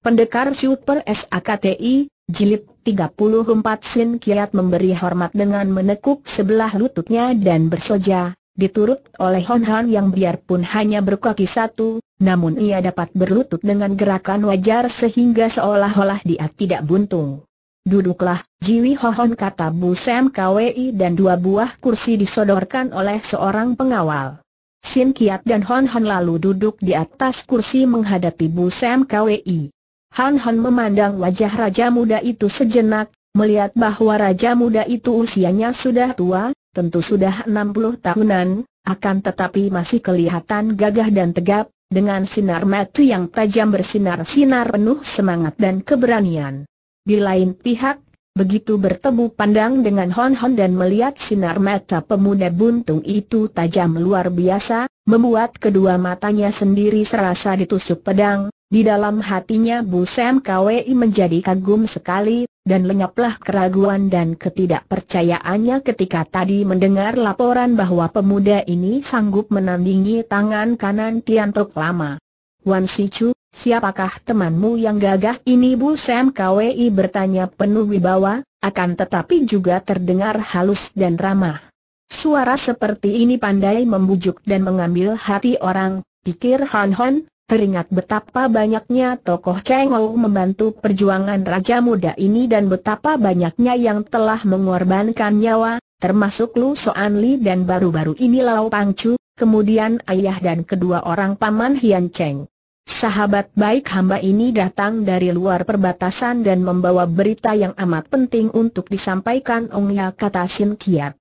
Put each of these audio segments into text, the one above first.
Pendekar Super SAKTI, Jilid 34 Sin Kiat memberi hormat dengan menekuk sebelah lututnya dan bersoja, diturut oleh Hon Han yang biarpun hanya berkaki satu, namun ia dapat berlutut dengan gerakan wajar sehingga seolah-olah dia tidak buntung. Duduklah, Jiwi Hohon kata Bu Sam KWI dan dua buah kursi disodorkan oleh seorang pengawal. Sin Kiat dan Hon Han lalu duduk di atas kursi menghadapi Bu Sam KWI. Han Han memandang wajah raja muda itu sejenak, melihat bahwa raja muda itu usianya sudah tua, tentu sudah 60 tahunan, akan tetapi masih kelihatan gagah dan tegap, dengan sinar mata yang tajam bersinar-sinar penuh semangat dan keberanian. Di lain pihak, begitu bertemu pandang dengan Hon Hon dan melihat sinar mata pemuda buntung itu tajam luar biasa, membuat kedua matanya sendiri serasa ditusuk pedang, di dalam hatinya Bu Sam KWI menjadi kagum sekali, dan lenyaplah keraguan dan ketidakpercayaannya ketika tadi mendengar laporan bahwa pemuda ini sanggup menandingi tangan kanan Tian Tok Lama. Wan Si Chu. Siapakah temanmu yang gagah ini Bu Sam KWI bertanya penuh wibawa, akan tetapi juga terdengar halus dan ramah. Suara seperti ini pandai membujuk dan mengambil hati orang, pikir Han Hon, teringat betapa banyaknya tokoh Ou membantu perjuangan Raja Muda ini dan betapa banyaknya yang telah mengorbankan nyawa, termasuk Lu Soan Li dan baru-baru ini Lau Chu, kemudian ayah dan kedua orang paman Hian Cheng. Sahabat baik hamba ini datang dari luar perbatasan dan membawa berita yang amat penting untuk disampaikan Ongya kata Sin Kiat.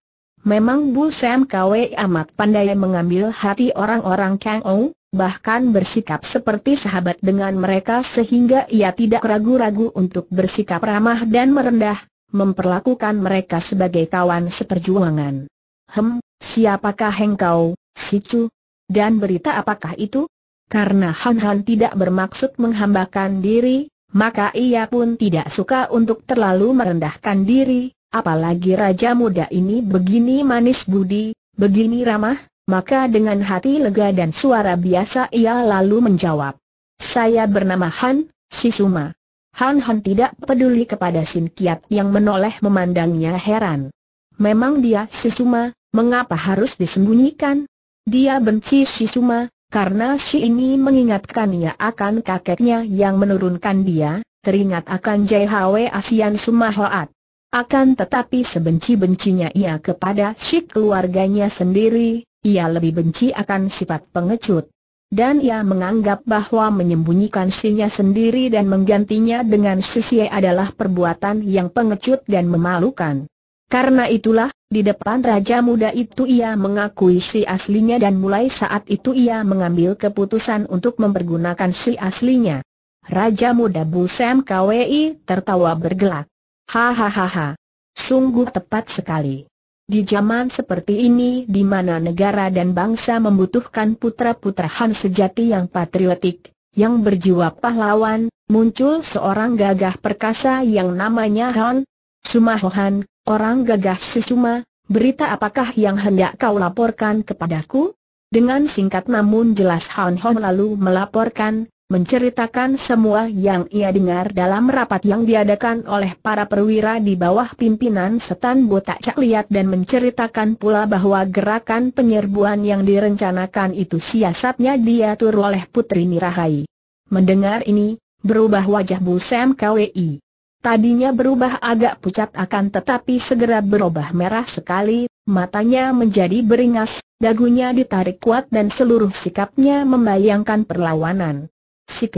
Memang Bu Sam Kwe amat pandai mengambil hati orang-orang Kang Ou, bahkan bersikap seperti sahabat dengan mereka sehingga ia tidak ragu-ragu untuk bersikap ramah dan merendah, memperlakukan mereka sebagai kawan seperjuangan. Hem, siapakah engkau, Sicu? Dan berita apakah itu? Karena Han Han tidak bermaksud menghambakan diri, maka ia pun tidak suka untuk terlalu merendahkan diri, apalagi raja muda ini begini manis budi, begini ramah, maka dengan hati lega dan suara biasa ia lalu menjawab. Saya bernama Han, Sisuma. Han Han tidak peduli kepada Sin Kiat yang menoleh memandangnya heran. Memang dia Sisuma, mengapa harus disembunyikan? Dia benci Sisuma, karena si ini mengingatkannya akan kakeknya yang menurunkan dia, teringat akan JHW Asian Sumahoat. Akan tetapi sebenci-bencinya ia kepada si keluarganya sendiri, ia lebih benci akan sifat pengecut. Dan ia menganggap bahwa menyembunyikan sinya sendiri dan menggantinya dengan sisi adalah perbuatan yang pengecut dan memalukan. Karena itulah, di depan Raja Muda itu ia mengakui si aslinya dan mulai saat itu ia mengambil keputusan untuk mempergunakan si aslinya. Raja Muda Busem KWI tertawa bergelak. Hahaha. Sungguh tepat sekali. Di zaman seperti ini di mana negara dan bangsa membutuhkan putra-putra Han sejati yang patriotik, yang berjiwa pahlawan, muncul seorang gagah perkasa yang namanya Han, Sumahohan, Orang gagah Susuma, berita apakah yang hendak kau laporkan kepadaku? Dengan singkat namun jelas Han Hon lalu melaporkan, menceritakan semua yang ia dengar dalam rapat yang diadakan oleh para perwira di bawah pimpinan Setan Botak Cak Liat dan menceritakan pula bahwa gerakan penyerbuan yang direncanakan itu siasatnya diatur oleh Putri Nirahai. Mendengar ini, berubah wajah Bu Sam KWI. Tadinya berubah agak pucat akan tetapi segera berubah merah sekali, matanya menjadi beringas, dagunya ditarik kuat dan seluruh sikapnya membayangkan perlawanan. Si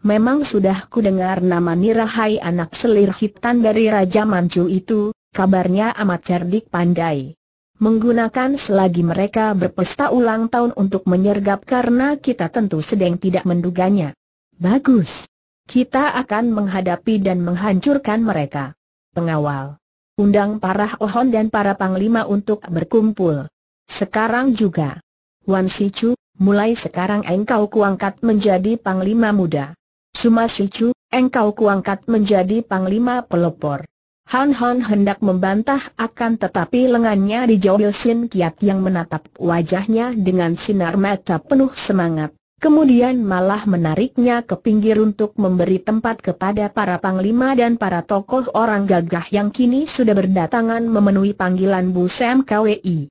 Memang sudah ku dengar nama Nirahai anak selir hitam dari Raja Manju itu, kabarnya amat cerdik pandai. Menggunakan selagi mereka berpesta ulang tahun untuk menyergap karena kita tentu sedang tidak menduganya. Bagus, kita akan menghadapi dan menghancurkan mereka. Pengawal. Undang para Ohon dan para Panglima untuk berkumpul. Sekarang juga. Wan Sichu, mulai sekarang engkau kuangkat menjadi Panglima muda. Suma Sichu, engkau kuangkat menjadi Panglima pelopor. Han Han hendak membantah akan tetapi lengannya dijauhil Sin Kiat yang menatap wajahnya dengan sinar mata penuh semangat kemudian malah menariknya ke pinggir untuk memberi tempat kepada para panglima dan para tokoh orang gagah yang kini sudah berdatangan memenuhi panggilan Bu Sam KWI.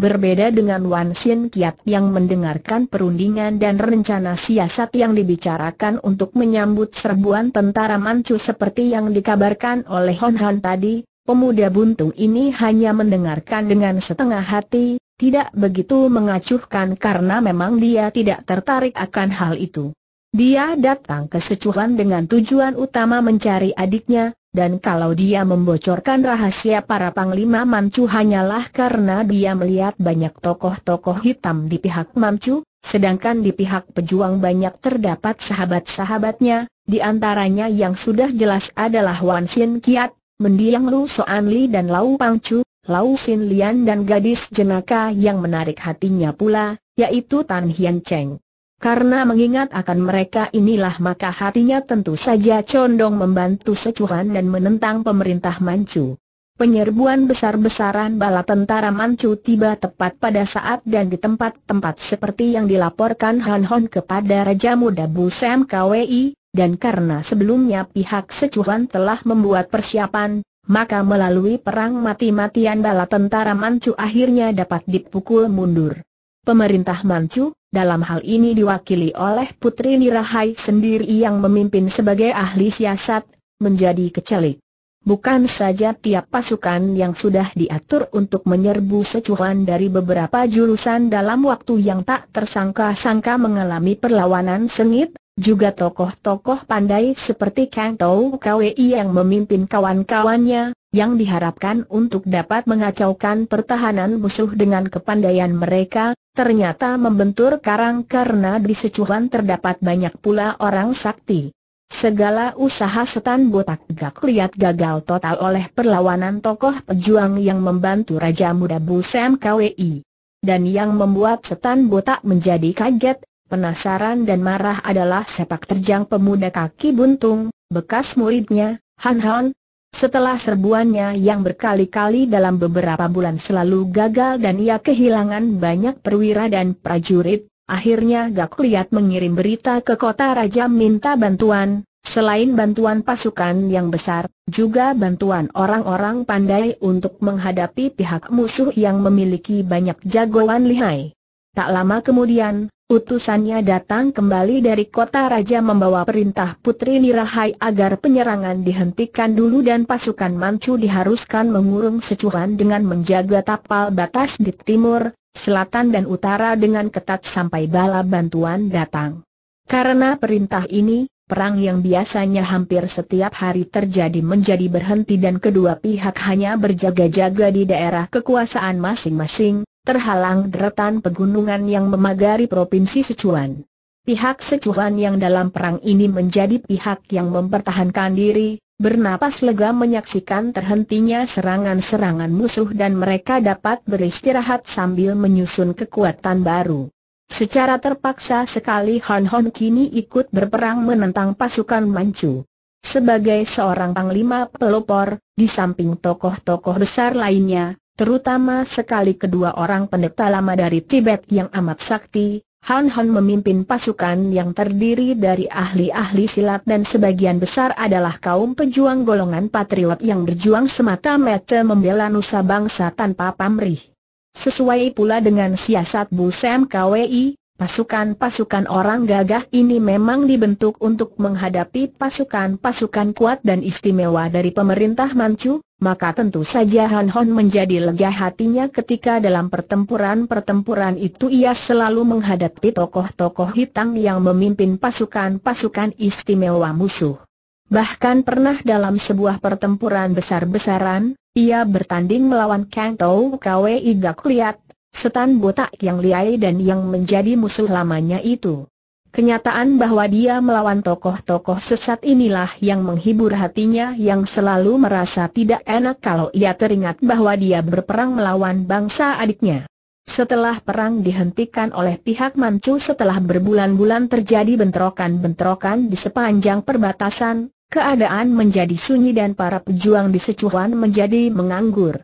Berbeda dengan Wan Xin Kiat yang mendengarkan perundingan dan rencana siasat yang dibicarakan untuk menyambut serbuan tentara Manchu seperti yang dikabarkan oleh Hon Han tadi, pemuda buntung ini hanya mendengarkan dengan setengah hati, tidak begitu mengacuhkan karena memang dia tidak tertarik akan hal itu. Dia datang ke Secuhan dengan tujuan utama mencari adiknya, dan kalau dia membocorkan rahasia para panglima Mancu hanyalah karena dia melihat banyak tokoh-tokoh hitam di pihak Mancu, sedangkan di pihak pejuang banyak terdapat sahabat-sahabatnya, di antaranya yang sudah jelas adalah Wan Xin Kiat, Mendiang Lu Soan Li dan Lau Pangcu, Lau Sin Lian dan gadis jenaka yang menarik hatinya pula, yaitu Tan Hian Cheng. Karena mengingat akan mereka inilah maka hatinya tentu saja condong membantu secuhan dan menentang pemerintah Manchu. Penyerbuan besar-besaran bala tentara Manchu tiba tepat pada saat dan di tempat-tempat seperti yang dilaporkan Han Hon kepada Raja Muda Bu Sam KWI, dan karena sebelumnya pihak secuhan telah membuat persiapan, maka melalui perang mati-matian bala tentara Manchu akhirnya dapat dipukul mundur. Pemerintah Manchu, dalam hal ini diwakili oleh Putri Nirahai sendiri yang memimpin sebagai ahli siasat, menjadi kecelik. Bukan saja tiap pasukan yang sudah diatur untuk menyerbu secuhan dari beberapa jurusan dalam waktu yang tak tersangka-sangka mengalami perlawanan sengit, juga tokoh-tokoh pandai seperti Kang Tau Kwei yang memimpin kawan-kawannya, yang diharapkan untuk dapat mengacaukan pertahanan musuh dengan kepandaian mereka, ternyata membentur karang karena di secuhan terdapat banyak pula orang sakti. Segala usaha setan botak gak lihat gagal total oleh perlawanan tokoh pejuang yang membantu Raja Muda Busem KWI. Dan yang membuat setan botak menjadi kaget Penasaran dan marah adalah sepak terjang pemuda kaki buntung, bekas muridnya, Han Han. Setelah serbuannya yang berkali-kali dalam beberapa bulan selalu gagal dan ia kehilangan banyak perwira dan prajurit, akhirnya Gak Liat mengirim berita ke kota Raja minta bantuan, Selain bantuan pasukan yang besar, juga bantuan orang-orang pandai untuk menghadapi pihak musuh yang memiliki banyak jagoan lihai. Tak lama kemudian, Utusannya datang kembali dari kota raja membawa perintah Putri Nirahai agar penyerangan dihentikan dulu dan pasukan Manchu diharuskan mengurung secuhan dengan menjaga tapal batas di timur, selatan dan utara dengan ketat sampai bala bantuan datang. Karena perintah ini, perang yang biasanya hampir setiap hari terjadi menjadi berhenti dan kedua pihak hanya berjaga-jaga di daerah kekuasaan masing-masing, terhalang deretan pegunungan yang memagari provinsi Sichuan. Pihak Sichuan yang dalam perang ini menjadi pihak yang mempertahankan diri, bernapas lega menyaksikan terhentinya serangan-serangan musuh dan mereka dapat beristirahat sambil menyusun kekuatan baru. Secara terpaksa sekali Han Hon kini ikut berperang menentang pasukan Manchu. Sebagai seorang panglima pelopor, di samping tokoh-tokoh besar lainnya, terutama sekali kedua orang pendeta lama dari Tibet yang amat sakti, Han Han memimpin pasukan yang terdiri dari ahli-ahli silat dan sebagian besar adalah kaum pejuang golongan patriot yang berjuang semata-mata membela nusa bangsa tanpa pamrih. Sesuai pula dengan siasat Bu Sam KWI, Pasukan-pasukan orang gagah ini memang dibentuk untuk menghadapi pasukan-pasukan kuat dan istimewa dari pemerintah Manchu, maka tentu saja Han Hon menjadi lega hatinya ketika dalam pertempuran-pertempuran itu ia selalu menghadapi tokoh-tokoh hitam yang memimpin pasukan-pasukan istimewa musuh. Bahkan pernah dalam sebuah pertempuran besar-besaran, ia bertanding melawan Kang Tou Kwei Gak Liat, setan botak yang liai dan yang menjadi musuh lamanya itu. Kenyataan bahwa dia melawan tokoh-tokoh sesat inilah yang menghibur hatinya yang selalu merasa tidak enak kalau ia teringat bahwa dia berperang melawan bangsa adiknya. Setelah perang dihentikan oleh pihak Manchu setelah berbulan-bulan terjadi bentrokan-bentrokan di sepanjang perbatasan, keadaan menjadi sunyi dan para pejuang di Sichuan menjadi menganggur.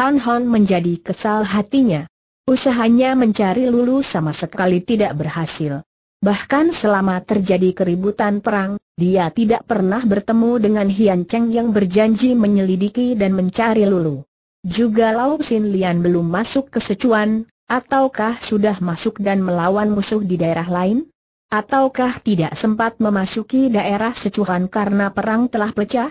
Han Han menjadi kesal hatinya. Usahanya mencari Lulu sama sekali tidak berhasil. Bahkan selama terjadi keributan perang, dia tidak pernah bertemu dengan Hian Cheng yang berjanji menyelidiki dan mencari Lulu. Juga Lau Sin Lian belum masuk ke Secuan, ataukah sudah masuk dan melawan musuh di daerah lain? Ataukah tidak sempat memasuki daerah Sichuan karena perang telah pecah?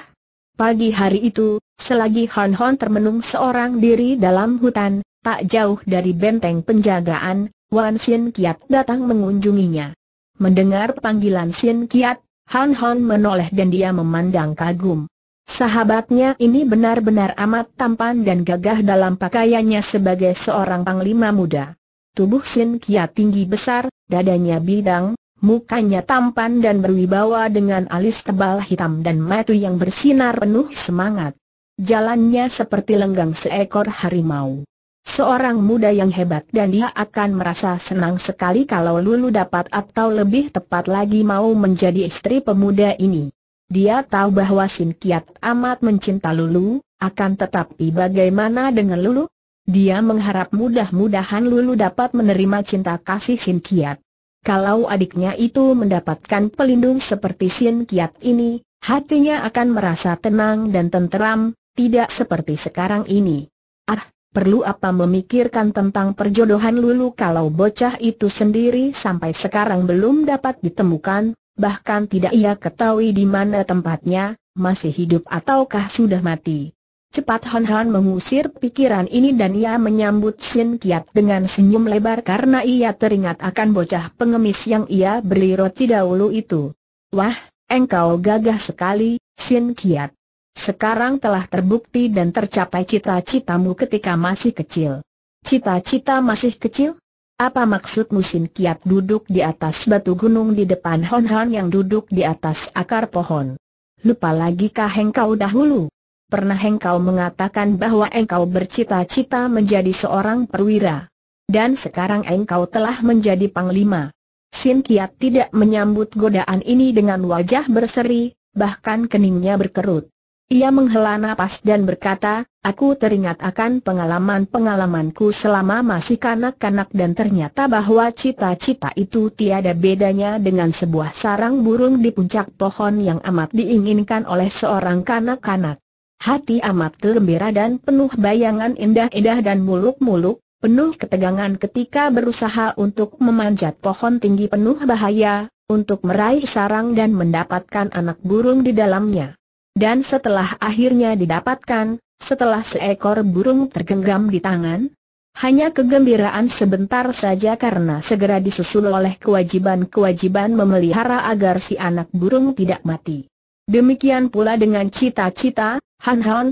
Pagi hari itu, selagi Han Hon termenung seorang diri dalam hutan, Tak jauh dari benteng penjagaan, Wan Sien Kiat datang mengunjunginya. Mendengar panggilan Sien Kiat, Han Han menoleh dan dia memandang kagum. Sahabatnya ini benar-benar amat tampan dan gagah dalam pakaiannya sebagai seorang panglima muda. Tubuh Sien Kiat tinggi besar, dadanya bidang, mukanya tampan dan berwibawa dengan alis tebal hitam dan mata yang bersinar penuh semangat. Jalannya seperti lenggang seekor harimau. Seorang muda yang hebat dan dia akan merasa senang sekali kalau Lulu dapat atau lebih tepat lagi mau menjadi istri pemuda ini. Dia tahu bahwa Sin Kiat amat mencinta Lulu, akan tetapi bagaimana dengan Lulu? Dia mengharap mudah-mudahan Lulu dapat menerima cinta kasih Sin Kiat. Kalau adiknya itu mendapatkan pelindung seperti Sin Kiat ini, hatinya akan merasa tenang dan tenteram, tidak seperti sekarang ini. Ah, Perlu apa memikirkan tentang perjodohan Lulu kalau bocah itu sendiri sampai sekarang belum dapat ditemukan, bahkan tidak ia ketahui di mana tempatnya, masih hidup ataukah sudah mati. Cepat Han Han mengusir pikiran ini dan ia menyambut Sin Kiat dengan senyum lebar karena ia teringat akan bocah pengemis yang ia beli roti dahulu itu. Wah, engkau gagah sekali, Sin Kiat. Sekarang telah terbukti dan tercapai cita-citamu ketika masih kecil. Cita-cita masih kecil? Apa maksudmu Sin Kiat duduk di atas batu gunung di depan Hon Hon yang duduk di atas akar pohon? Lupa lagi kah engkau dahulu? Pernah engkau mengatakan bahwa engkau bercita-cita menjadi seorang perwira. Dan sekarang engkau telah menjadi panglima. Sin Kiat tidak menyambut godaan ini dengan wajah berseri, bahkan keningnya berkerut. Ia menghela nafas dan berkata, aku teringat akan pengalaman-pengalamanku selama masih kanak-kanak dan ternyata bahwa cita-cita itu tiada bedanya dengan sebuah sarang burung di puncak pohon yang amat diinginkan oleh seorang kanak-kanak. Hati amat gembira dan penuh bayangan indah-indah dan muluk-muluk, penuh ketegangan ketika berusaha untuk memanjat pohon tinggi penuh bahaya, untuk meraih sarang dan mendapatkan anak burung di dalamnya. Dan setelah akhirnya didapatkan, setelah seekor burung tergenggam di tangan, hanya kegembiraan sebentar saja karena segera disusul oleh kewajiban-kewajiban memelihara agar si anak burung tidak mati. Demikian pula dengan cita-cita, Han Han.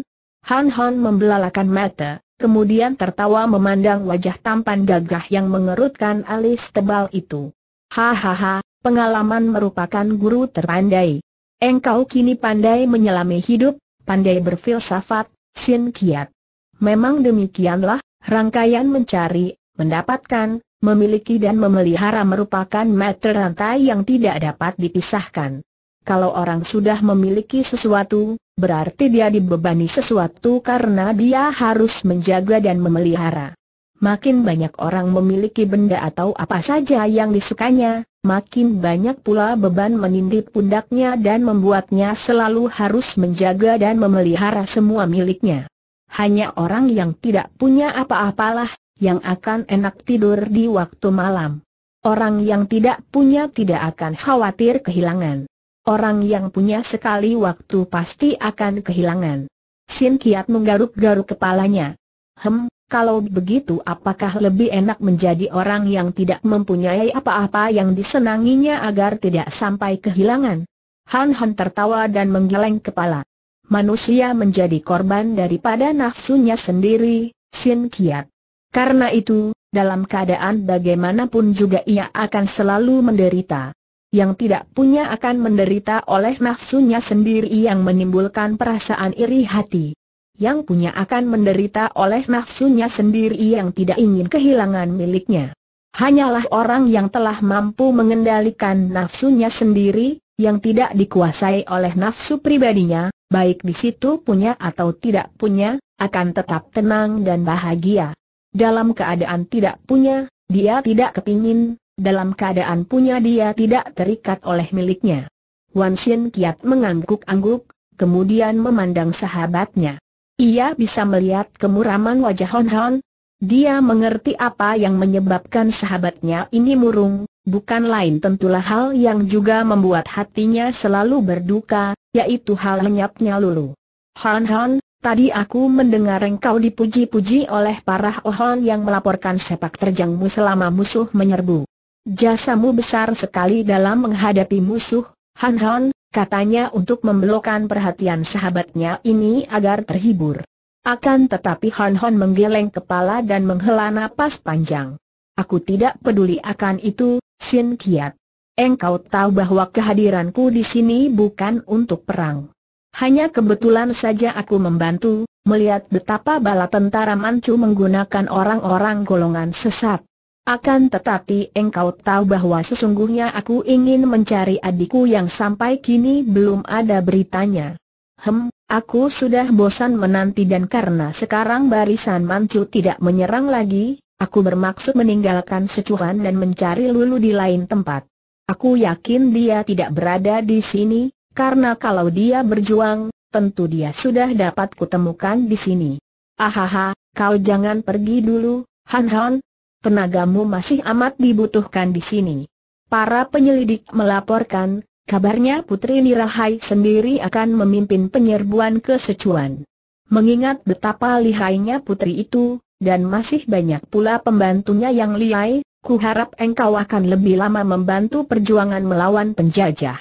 Han Han membelalakan mata, kemudian tertawa memandang wajah tampan gagah yang mengerutkan alis tebal itu. Hahaha, pengalaman merupakan guru terpandai. Engkau kini pandai menyelami hidup, pandai berfilsafat, Sin Kiat. Memang demikianlah, rangkaian mencari, mendapatkan, memiliki dan memelihara merupakan meter rantai yang tidak dapat dipisahkan. Kalau orang sudah memiliki sesuatu, berarti dia dibebani sesuatu karena dia harus menjaga dan memelihara. Makin banyak orang memiliki benda atau apa saja yang disukanya, makin banyak pula beban menindih pundaknya dan membuatnya selalu harus menjaga dan memelihara semua miliknya. Hanya orang yang tidak punya apa-apalah, yang akan enak tidur di waktu malam. Orang yang tidak punya tidak akan khawatir kehilangan. Orang yang punya sekali waktu pasti akan kehilangan. Sin Kiat menggaruk-garuk kepalanya. Hem, kalau begitu apakah lebih enak menjadi orang yang tidak mempunyai apa-apa yang disenanginya agar tidak sampai kehilangan? Han Han tertawa dan menggeleng kepala. Manusia menjadi korban daripada nafsunya sendiri, Sin Kiat. Karena itu, dalam keadaan bagaimanapun juga ia akan selalu menderita. Yang tidak punya akan menderita oleh nafsunya sendiri yang menimbulkan perasaan iri hati yang punya akan menderita oleh nafsunya sendiri yang tidak ingin kehilangan miliknya. Hanyalah orang yang telah mampu mengendalikan nafsunya sendiri, yang tidak dikuasai oleh nafsu pribadinya, baik di situ punya atau tidak punya, akan tetap tenang dan bahagia. Dalam keadaan tidak punya, dia tidak kepingin, dalam keadaan punya dia tidak terikat oleh miliknya. Wan Xin kiat mengangguk-angguk, kemudian memandang sahabatnya. Ia bisa melihat kemuraman wajah Hon Hon. Dia mengerti apa yang menyebabkan sahabatnya ini murung, bukan lain tentulah hal yang juga membuat hatinya selalu berduka, yaitu hal lenyapnya Lulu. Hon Hon, tadi aku mendengar engkau dipuji-puji oleh para Ohon yang melaporkan sepak terjangmu selama musuh menyerbu. Jasamu besar sekali dalam menghadapi musuh, Hon Hon. Katanya untuk membelokkan perhatian sahabatnya ini agar terhibur. Akan tetapi Hon Hon menggeleng kepala dan menghela napas panjang. Aku tidak peduli akan itu, Sin Kiat. Engkau tahu bahwa kehadiranku di sini bukan untuk perang. Hanya kebetulan saja aku membantu, melihat betapa bala tentara mancu menggunakan orang-orang golongan sesat. Akan tetapi engkau tahu bahwa sesungguhnya aku ingin mencari adikku yang sampai kini belum ada beritanya. Hem, aku sudah bosan menanti dan karena sekarang barisan mancu tidak menyerang lagi, aku bermaksud meninggalkan secuhan dan mencari lulu di lain tempat. Aku yakin dia tidak berada di sini, karena kalau dia berjuang, tentu dia sudah dapat kutemukan di sini. Ahaha, kau jangan pergi dulu, Han Han, tenagamu masih amat dibutuhkan di sini. Para penyelidik melaporkan, kabarnya Putri Nirahai sendiri akan memimpin penyerbuan ke Sichuan. Mengingat betapa lihainya putri itu, dan masih banyak pula pembantunya yang lihai, ku harap engkau akan lebih lama membantu perjuangan melawan penjajah.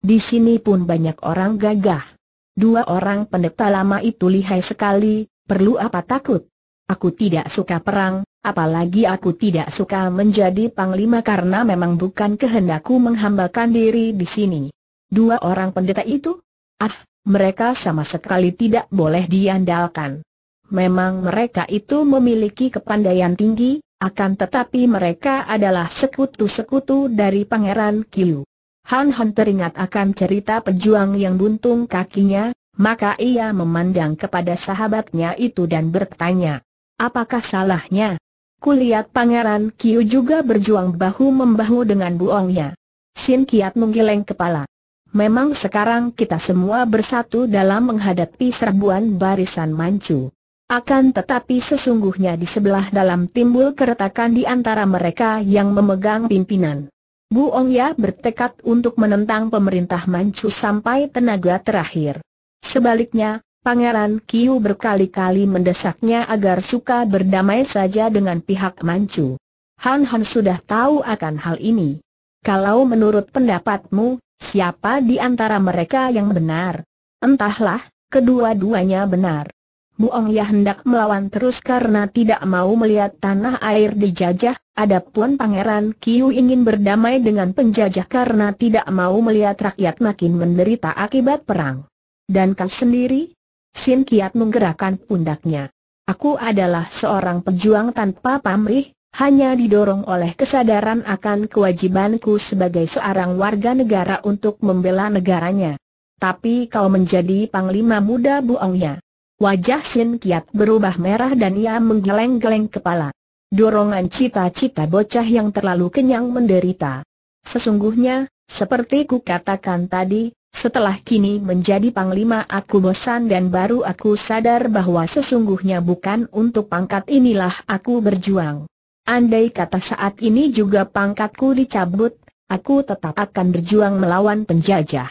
Di sini pun banyak orang gagah. Dua orang pendeta lama itu lihai sekali, perlu apa takut? Aku tidak suka perang, Apalagi aku tidak suka menjadi panglima karena memang bukan kehendakku menghambakan diri di sini. Dua orang pendeta itu? Ah, mereka sama sekali tidak boleh diandalkan. Memang mereka itu memiliki kepandaian tinggi, akan tetapi mereka adalah sekutu-sekutu dari Pangeran Kiu. Han Han teringat akan cerita pejuang yang buntung kakinya, maka ia memandang kepada sahabatnya itu dan bertanya, apakah salahnya, Kulihat Pangeran Kiu juga berjuang bahu-membahu dengan buongnya. Sin Kiat menggeleng kepala. Memang sekarang kita semua bersatu dalam menghadapi serbuan barisan mancu. Akan tetapi sesungguhnya di sebelah dalam timbul keretakan di antara mereka yang memegang pimpinan. Bu Ong Ya bertekad untuk menentang pemerintah Manchu sampai tenaga terakhir. Sebaliknya, Pangeran Kiu berkali-kali mendesaknya agar suka berdamai saja dengan pihak Manchu. Han Han sudah tahu akan hal ini. Kalau menurut pendapatmu, siapa di antara mereka yang benar? Entahlah, kedua-duanya benar. Buong Ya hendak melawan terus karena tidak mau melihat tanah air dijajah, adapun Pangeran Kiu ingin berdamai dengan penjajah karena tidak mau melihat rakyat makin menderita akibat perang. Dan kau sendiri, Sin Kiat menggerakkan pundaknya. Aku adalah seorang pejuang tanpa pamrih, hanya didorong oleh kesadaran akan kewajibanku sebagai seorang warga negara untuk membela negaranya. Tapi kau menjadi panglima muda buongnya. Wajah Sin Kiat berubah merah dan ia menggeleng-geleng kepala. Dorongan cita-cita bocah yang terlalu kenyang menderita. Sesungguhnya, seperti ku katakan tadi, setelah kini menjadi panglima aku bosan dan baru aku sadar bahwa sesungguhnya bukan untuk pangkat inilah aku berjuang. Andai kata saat ini juga pangkatku dicabut, aku tetap akan berjuang melawan penjajah.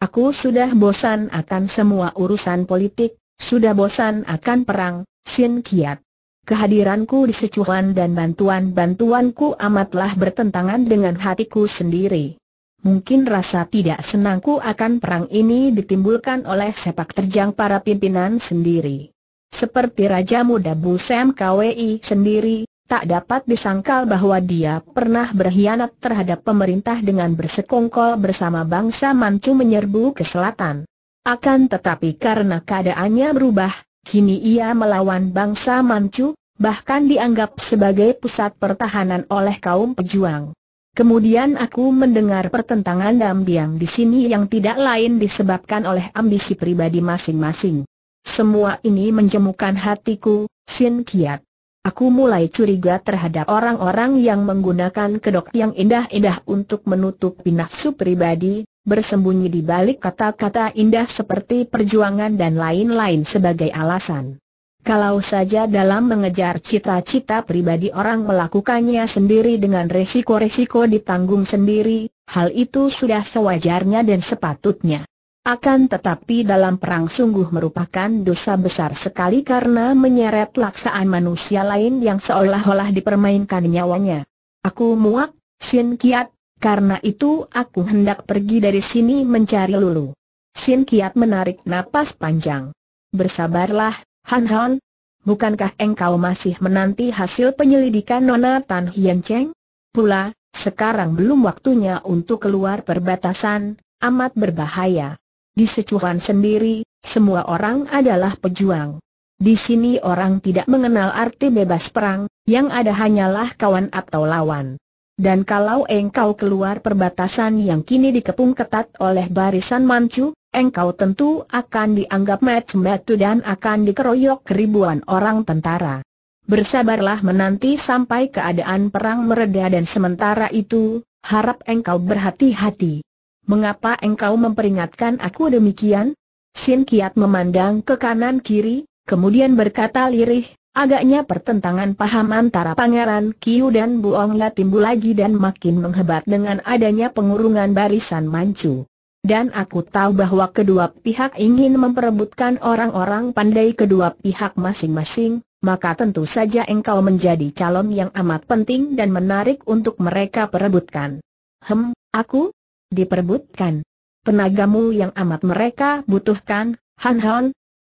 Aku sudah bosan akan semua urusan politik, sudah bosan akan perang, Sin Kiat. Kehadiranku di Sichuan dan bantuan-bantuanku amatlah bertentangan dengan hatiku sendiri. Mungkin rasa tidak senangku akan perang ini ditimbulkan oleh sepak terjang para pimpinan sendiri. Seperti Raja Muda Busem KWI sendiri, tak dapat disangkal bahwa dia pernah berkhianat terhadap pemerintah dengan bersekongkol bersama bangsa Manchu menyerbu ke selatan. Akan tetapi karena keadaannya berubah, kini ia melawan bangsa Manchu, bahkan dianggap sebagai pusat pertahanan oleh kaum pejuang. Kemudian aku mendengar pertentangan diam-diam di sini yang tidak lain disebabkan oleh ambisi pribadi masing-masing. Semua ini menjemukan hatiku, Sin Kiat. Aku mulai curiga terhadap orang-orang yang menggunakan kedok yang indah-indah untuk menutup nafsu pribadi, bersembunyi di balik kata-kata indah seperti perjuangan dan lain-lain sebagai alasan. Kalau saja dalam mengejar cita-cita pribadi orang melakukannya sendiri dengan resiko-resiko ditanggung sendiri, hal itu sudah sewajarnya dan sepatutnya. Akan tetapi dalam perang sungguh merupakan dosa besar sekali karena menyeret laksaan manusia lain yang seolah-olah dipermainkan nyawanya. Aku muak, Sin Kiat, karena itu aku hendak pergi dari sini mencari Lulu. Sin Kiat menarik napas panjang. Bersabarlah, Han Han, bukankah engkau masih menanti hasil penyelidikan Nona Tan Hien Cheng? Pula, sekarang belum waktunya untuk keluar perbatasan, amat berbahaya. Di secuhan sendiri, semua orang adalah pejuang. Di sini orang tidak mengenal arti bebas perang, yang ada hanyalah kawan atau lawan. Dan kalau engkau keluar perbatasan yang kini dikepung ketat oleh barisan Manchu, engkau tentu akan dianggap metu-metu dan akan dikeroyok ribuan orang tentara. Bersabarlah menanti sampai keadaan perang mereda dan sementara itu, harap engkau berhati-hati. Mengapa engkau memperingatkan aku demikian? Sin Kiat memandang ke kanan kiri, kemudian berkata lirih, agaknya pertentangan paham antara Pangeran Kiu dan Buongla timbul lagi dan makin menghebat dengan adanya pengurungan barisan Manchu. Dan aku tahu bahwa kedua pihak ingin memperebutkan orang-orang pandai kedua pihak masing-masing, maka tentu saja engkau menjadi calon yang amat penting dan menarik untuk mereka perebutkan. Hem, aku? Diperebutkan. Penagamu yang amat mereka butuhkan, Han Han.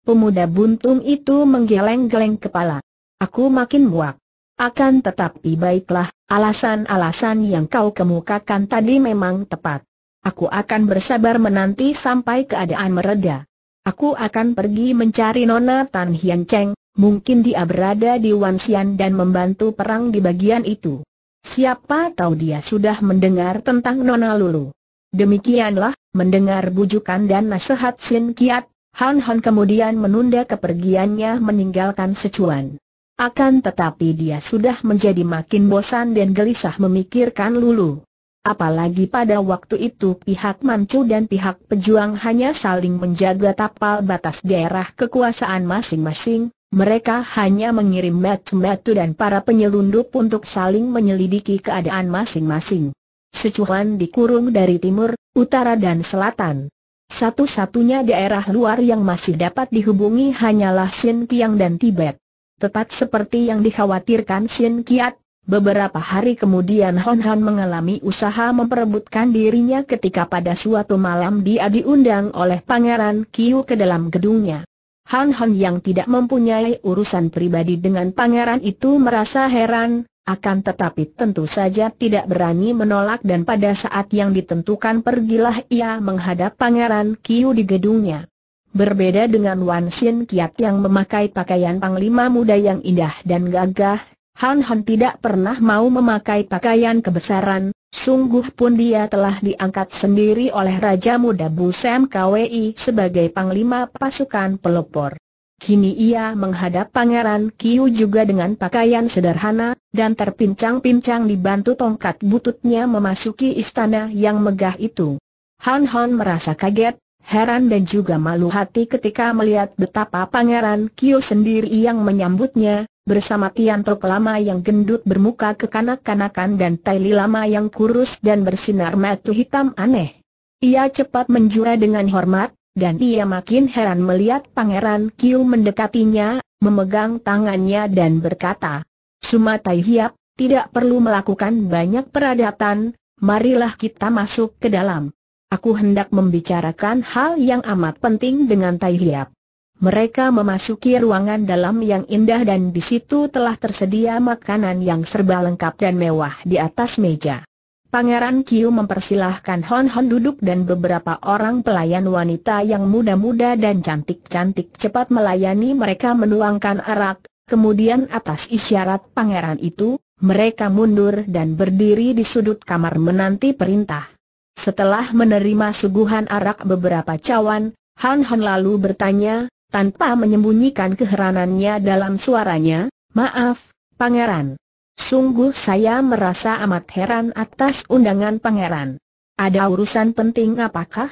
Pemuda buntung itu menggeleng-geleng kepala. Aku makin muak. Akan tetapi baiklah, alasan-alasan yang kau kemukakan tadi memang tepat. Aku akan bersabar menanti sampai keadaan mereda. Aku akan pergi mencari Nona Tan Hian Cheng, mungkin dia berada di Wansian dan membantu perang di bagian itu. Siapa tahu dia sudah mendengar tentang Nona Lulu. Demikianlah, mendengar bujukan dan nasihat Sin Kiat, Han Han kemudian menunda kepergiannya meninggalkan secuan. Akan tetapi dia sudah menjadi makin bosan dan gelisah memikirkan Lulu. Apalagi pada waktu itu pihak Manchu dan pihak pejuang hanya saling menjaga tapal batas daerah kekuasaan masing-masing, mereka hanya mengirim batu-batu dan para penyelundup untuk saling menyelidiki keadaan masing-masing. Secuhan dikurung dari timur, utara dan selatan. Satu-satunya daerah luar yang masih dapat dihubungi hanyalah Xinjiang dan Tibet. Tetap seperti yang dikhawatirkan Xinjiang. Beberapa hari kemudian Hon Han mengalami usaha memperebutkan dirinya ketika pada suatu malam dia diundang oleh Pangeran Kiu ke dalam gedungnya. Han Han yang tidak mempunyai urusan pribadi dengan pangeran itu merasa heran, akan tetapi tentu saja tidak berani menolak dan pada saat yang ditentukan pergilah ia menghadap pangeran Kiu di gedungnya. Berbeda dengan Wan Sin Kiat yang memakai pakaian panglima muda yang indah dan gagah, Han Han tidak pernah mau memakai pakaian kebesaran, sungguh pun dia telah diangkat sendiri oleh Raja Muda Busem KWI sebagai panglima pasukan pelopor. Kini ia menghadap Pangeran Kiu juga dengan pakaian sederhana, dan terpincang-pincang dibantu tongkat bututnya memasuki istana yang megah itu. Han Han merasa kaget, heran dan juga malu hati ketika melihat betapa Pangeran Kiu sendiri yang menyambutnya, bersama Tiantok lama yang gendut bermuka kekanak-kanakan dan Taili lama yang kurus dan bersinar mata hitam aneh. Ia cepat menjura dengan hormat, dan ia makin heran melihat Pangeran Kiu mendekatinya, memegang tangannya dan berkata, Sumatai Hiap, tidak perlu melakukan banyak peradatan, marilah kita masuk ke dalam. Aku hendak membicarakan hal yang amat penting dengan Tai Hiap. Mereka memasuki ruangan dalam yang indah dan di situ telah tersedia makanan yang serba lengkap dan mewah di atas meja. Pangeran Kiu mempersilahkan Hon Hon duduk dan beberapa orang pelayan wanita yang muda-muda dan cantik-cantik cepat melayani mereka menuangkan arak, kemudian atas isyarat pangeran itu, mereka mundur dan berdiri di sudut kamar menanti perintah. Setelah menerima suguhan arak beberapa cawan, Hon Hon lalu bertanya, tanpa menyembunyikan keheranannya dalam suaranya, maaf, pangeran. Sungguh saya merasa amat heran atas undangan pangeran. Ada urusan penting apakah?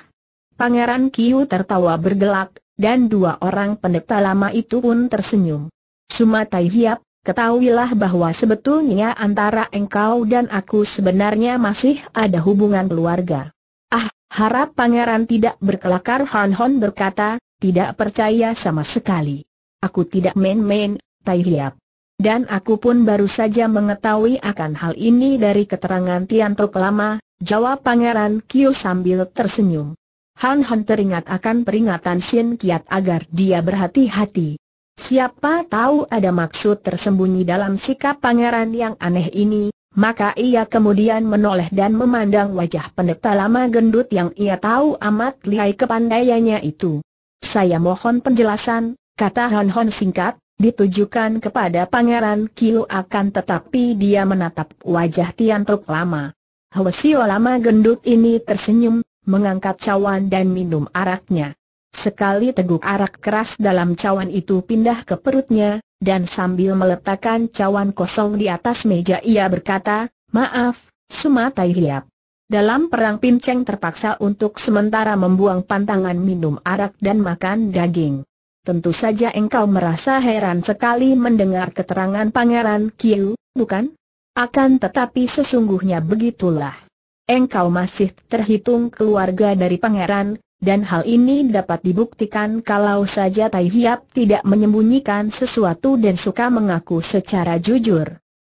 Pangeran Kiu tertawa bergelak, dan dua orang pendeta lama itu pun tersenyum. Sumatai Hiap, ketahuilah bahwa sebetulnya antara engkau dan aku sebenarnya masih ada hubungan keluarga. Ah, harap pangeran tidak berkelakar Han Hon berkata, tidak percaya sama sekali. Aku tidak main-main, Tai Hiap. Dan aku pun baru saja mengetahui akan hal ini dari keterangan Tianto Kelama, jawab Pangeran Kyo sambil tersenyum. Han Han teringat akan peringatan Sin Kiat agar dia berhati-hati. Siapa tahu ada maksud tersembunyi dalam sikap pangeran yang aneh ini, maka ia kemudian menoleh dan memandang wajah pendeta lama gendut yang ia tahu amat lihai kepandaiannya itu. Saya mohon penjelasan, kata Hon Hon singkat, ditujukan kepada Pangeran Kiu akan tetapi dia menatap wajah Tian Tuk lama. Hwesio lama gendut ini tersenyum, mengangkat cawan dan minum araknya. Sekali teguk arak keras dalam cawan itu pindah ke perutnya, dan sambil meletakkan cawan kosong di atas meja ia berkata, Maaf, Sumatai Hiap. Dalam perang Pinceng terpaksa untuk sementara membuang pantangan minum arak dan makan daging. Tentu saja engkau merasa heran sekali mendengar keterangan Pangeran Kiu, bukan? Akan tetapi sesungguhnya begitulah. Engkau masih terhitung keluarga dari Pangeran, dan hal ini dapat dibuktikan kalau saja Tai Hiap tidak menyembunyikan sesuatu dan suka mengaku secara jujur.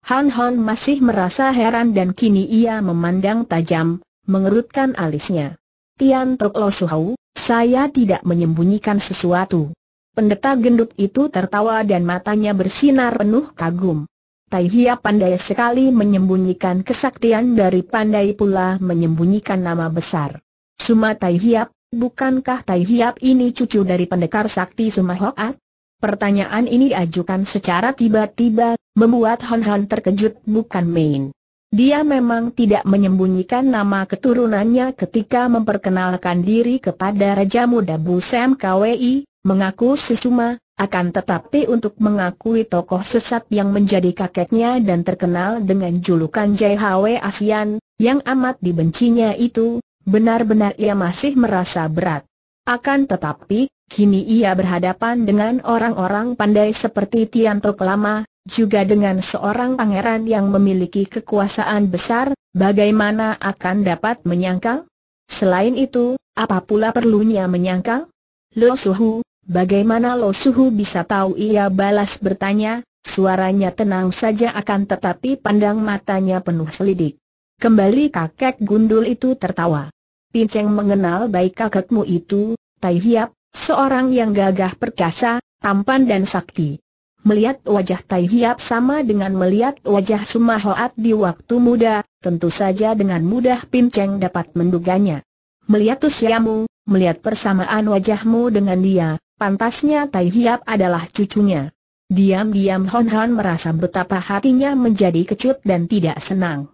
Han Hon masih merasa heran dan kini ia memandang tajam, mengerutkan alisnya. Tian Tok Lo Suhau, saya tidak menyembunyikan sesuatu. Pendeta gendut itu tertawa dan matanya bersinar penuh kagum. Tai Hia pandai sekali menyembunyikan kesaktian dari pandai pula menyembunyikan nama besar. Suma Tai Hiap, bukankah Tai Hiap ini cucu dari pendekar sakti Suma Hoat? Pertanyaan ini diajukan secara tiba-tiba, membuat Han Han terkejut bukan main. Dia memang tidak menyembunyikan nama keturunannya ketika memperkenalkan diri kepada Raja Muda Sam KWI, mengaku sesuma. akan tetapi untuk mengakui tokoh sesat yang menjadi kakeknya dan terkenal dengan julukan JHW Asian, yang amat dibencinya itu, benar-benar ia masih merasa berat. Akan tetapi, kini ia berhadapan dengan orang-orang pandai seperti Tianto Kelama, juga dengan seorang pangeran yang memiliki kekuasaan besar, bagaimana akan dapat menyangkal? Selain itu, apa pula perlunya menyangkal? Lo Suhu, bagaimana Lo Suhu bisa tahu ia balas bertanya, suaranya tenang saja akan tetapi pandang matanya penuh selidik. Kembali kakek gundul itu tertawa. Pinceng mengenal baik kakekmu itu, Tai Hiap, seorang yang gagah perkasa, tampan dan sakti. Melihat wajah Tai Hiap sama dengan melihat wajah Sumahoat di waktu muda, tentu saja dengan mudah Cheng dapat menduganya. Melihat usiamu, melihat persamaan wajahmu dengan dia, pantasnya Tai Hiap adalah cucunya. Diam-diam Hon Hon merasa betapa hatinya menjadi kecut dan tidak senang.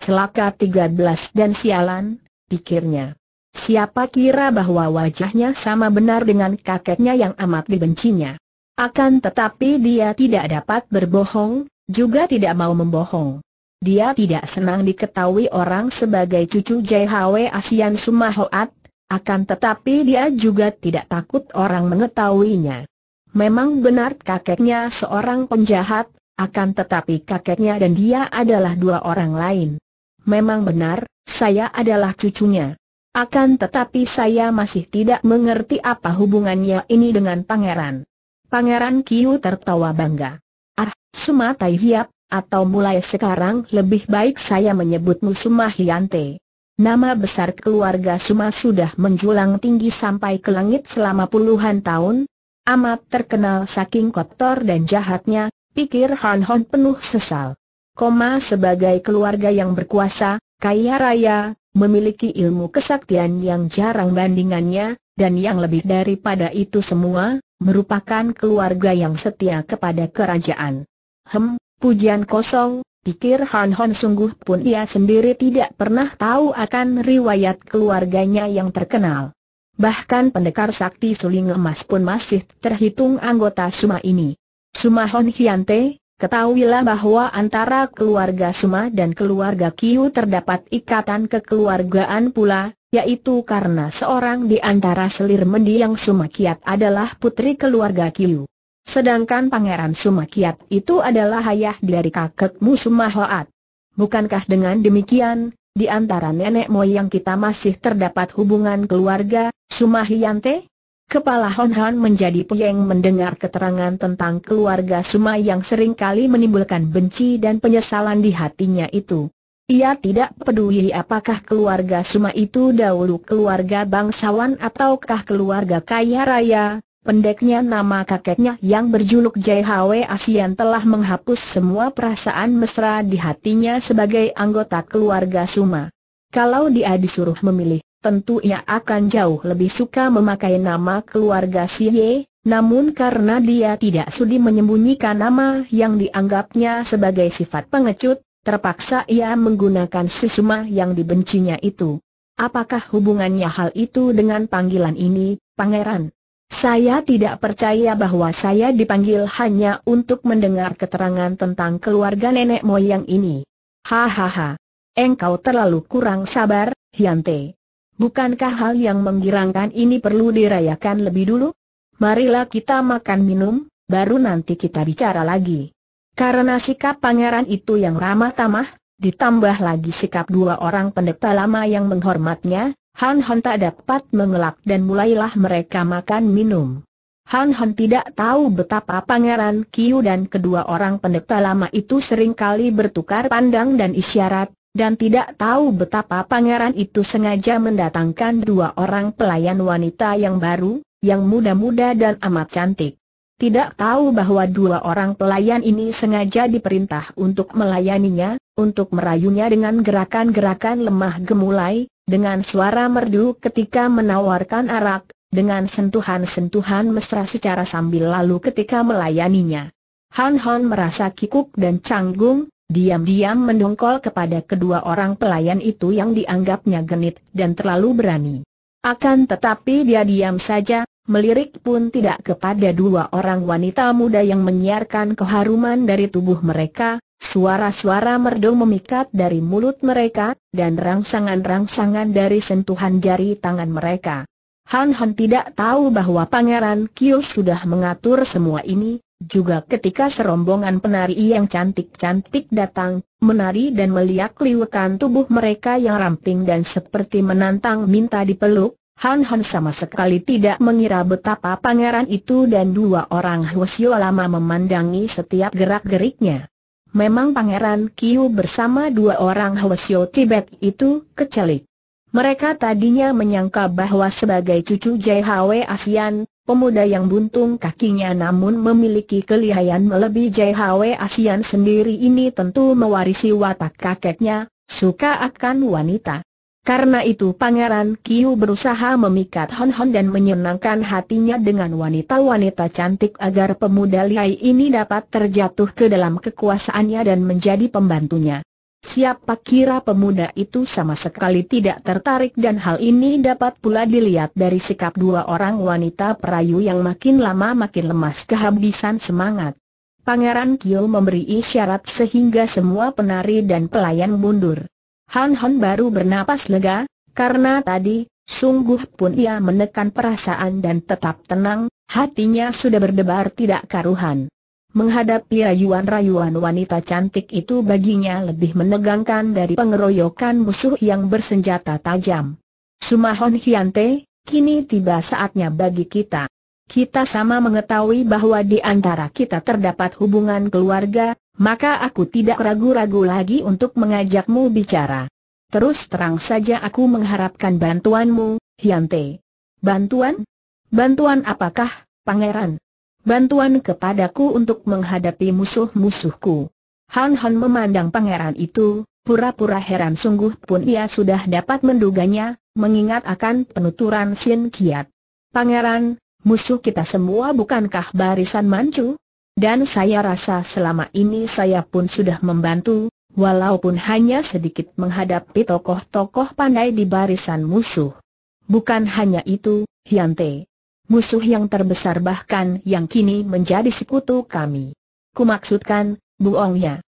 Celaka 13 dan sialan, pikirnya. Siapa kira bahwa wajahnya sama benar dengan kakeknya yang amat dibencinya. Akan tetapi dia tidak dapat berbohong, juga tidak mau membohong. Dia tidak senang diketahui orang sebagai cucu JHW Asian Sumahoat, akan tetapi dia juga tidak takut orang mengetahuinya. Memang benar kakeknya seorang penjahat, akan tetapi kakeknya dan dia adalah dua orang lain. Memang benar, saya adalah cucunya. Akan tetapi saya masih tidak mengerti apa hubungannya ini dengan pangeran. Pangeran Kiu tertawa bangga. Ah, Sumatai Hiap, atau mulai sekarang lebih baik saya menyebutmu Suma Sumahiante. Nama besar keluarga Suma sudah menjulang tinggi sampai ke langit selama puluhan tahun. Amat terkenal saking kotor dan jahatnya, pikir Han Hon penuh sesal. Koma sebagai keluarga yang berkuasa, kaya raya, memiliki ilmu kesaktian yang jarang bandingannya, dan yang lebih daripada itu semua, merupakan keluarga yang setia kepada kerajaan. Hem, pujian kosong, pikir Han Hon sungguh pun ia sendiri tidak pernah tahu akan riwayat keluarganya yang terkenal. Bahkan pendekar sakti suling emas pun masih terhitung anggota Suma ini. Suma Hon Hyante, ketahuilah bahwa antara keluarga Suma dan keluarga Kiu terdapat ikatan kekeluargaan pula, yaitu karena seorang di antara selir mendiang Sumakiat adalah putri keluarga Kiu. Sedangkan Pangeran Sumakiat itu adalah ayah dari kakekmu Sumahoat. Bukankah dengan demikian, di antara nenek moyang kita masih terdapat hubungan keluarga, Sumahiyante? Kepala Hon Han menjadi puyeng mendengar keterangan tentang keluarga Suma yang seringkali menimbulkan benci dan penyesalan di hatinya itu. Ia tidak peduli apakah keluarga Suma itu dahulu keluarga bangsawan ataukah keluarga kaya raya, pendeknya nama kakeknya yang berjuluk JHW Asian telah menghapus semua perasaan mesra di hatinya sebagai anggota keluarga Suma. Kalau dia disuruh memilih, tentu ia akan jauh lebih suka memakai nama keluarga si Ye, namun karena dia tidak sudi menyembunyikan nama yang dianggapnya sebagai sifat pengecut, Terpaksa ia menggunakan sesuma yang dibencinya itu. Apakah hubungannya hal itu dengan panggilan ini, Pangeran? Saya tidak percaya bahwa saya dipanggil hanya untuk mendengar keterangan tentang keluarga nenek moyang ini. Hahaha. Engkau terlalu kurang sabar, Hyante. Bukankah hal yang menggirangkan ini perlu dirayakan lebih dulu? Marilah kita makan minum, baru nanti kita bicara lagi. Karena sikap pangeran itu yang ramah tamah, ditambah lagi sikap dua orang pendeta lama yang menghormatnya, Han Han tak dapat mengelak dan mulailah mereka makan minum. Han Han tidak tahu betapa pangeran Kiu dan kedua orang pendeta lama itu kali bertukar pandang dan isyarat, dan tidak tahu betapa pangeran itu sengaja mendatangkan dua orang pelayan wanita yang baru, yang muda-muda dan amat cantik. Tidak tahu bahwa dua orang pelayan ini sengaja diperintah untuk melayaninya, untuk merayunya dengan gerakan-gerakan lemah gemulai, dengan suara merdu ketika menawarkan arak, dengan sentuhan-sentuhan mesra secara sambil lalu ketika melayaninya. Han Hon merasa kikuk dan canggung, diam-diam mendongkol kepada kedua orang pelayan itu yang dianggapnya genit dan terlalu berani. Akan tetapi dia diam saja, Melirik pun tidak kepada dua orang wanita muda yang menyiarkan keharuman dari tubuh mereka, suara-suara merdu memikat dari mulut mereka, dan rangsangan-rangsangan dari sentuhan jari tangan mereka. Han Han tidak tahu bahwa Pangeran Kyo sudah mengatur semua ini, juga ketika serombongan penari yang cantik-cantik datang, menari dan meliak liukan tubuh mereka yang ramping dan seperti menantang minta dipeluk, Han Han sama sekali tidak mengira betapa pangeran itu dan dua orang Hwasyo lama memandangi setiap gerak-geriknya. Memang pangeran Kiu bersama dua orang Hwasyo Tibet itu kecelik. Mereka tadinya menyangka bahwa sebagai cucu JHW ASEAN, pemuda yang buntung kakinya namun memiliki kelihayan melebihi JHW ASEAN sendiri ini tentu mewarisi watak kakeknya, suka akan wanita. Karena itu Pangeran Kiu berusaha memikat Hon Hon dan menyenangkan hatinya dengan wanita-wanita cantik agar pemuda Liai ini dapat terjatuh ke dalam kekuasaannya dan menjadi pembantunya. Siapa kira pemuda itu sama sekali tidak tertarik dan hal ini dapat pula dilihat dari sikap dua orang wanita perayu yang makin lama makin lemas kehabisan semangat. Pangeran Kyo memberi isyarat sehingga semua penari dan pelayan mundur. Han Han baru bernapas lega, karena tadi, sungguh pun ia menekan perasaan dan tetap tenang, hatinya sudah berdebar tidak karuhan. Menghadapi rayuan-rayuan wanita cantik itu baginya lebih menegangkan dari pengeroyokan musuh yang bersenjata tajam. Sumahon Hyante, kini tiba saatnya bagi kita. Kita sama mengetahui bahwa di antara kita terdapat hubungan keluarga, maka aku tidak ragu-ragu lagi untuk mengajakmu bicara. Terus terang saja aku mengharapkan bantuanmu, Hyante. Bantuan? Bantuan apakah, pangeran? Bantuan kepadaku untuk menghadapi musuh-musuhku. Han Han memandang pangeran itu, pura-pura heran sungguh pun ia sudah dapat menduganya, mengingat akan penuturan Sin Kiat. Pangeran, musuh kita semua bukankah barisan mancu? Dan saya rasa selama ini saya pun sudah membantu, walaupun hanya sedikit menghadapi tokoh-tokoh pandai di barisan musuh. Bukan hanya itu, Hyante. Musuh yang terbesar bahkan yang kini menjadi sekutu kami. Kumaksudkan, buongnya.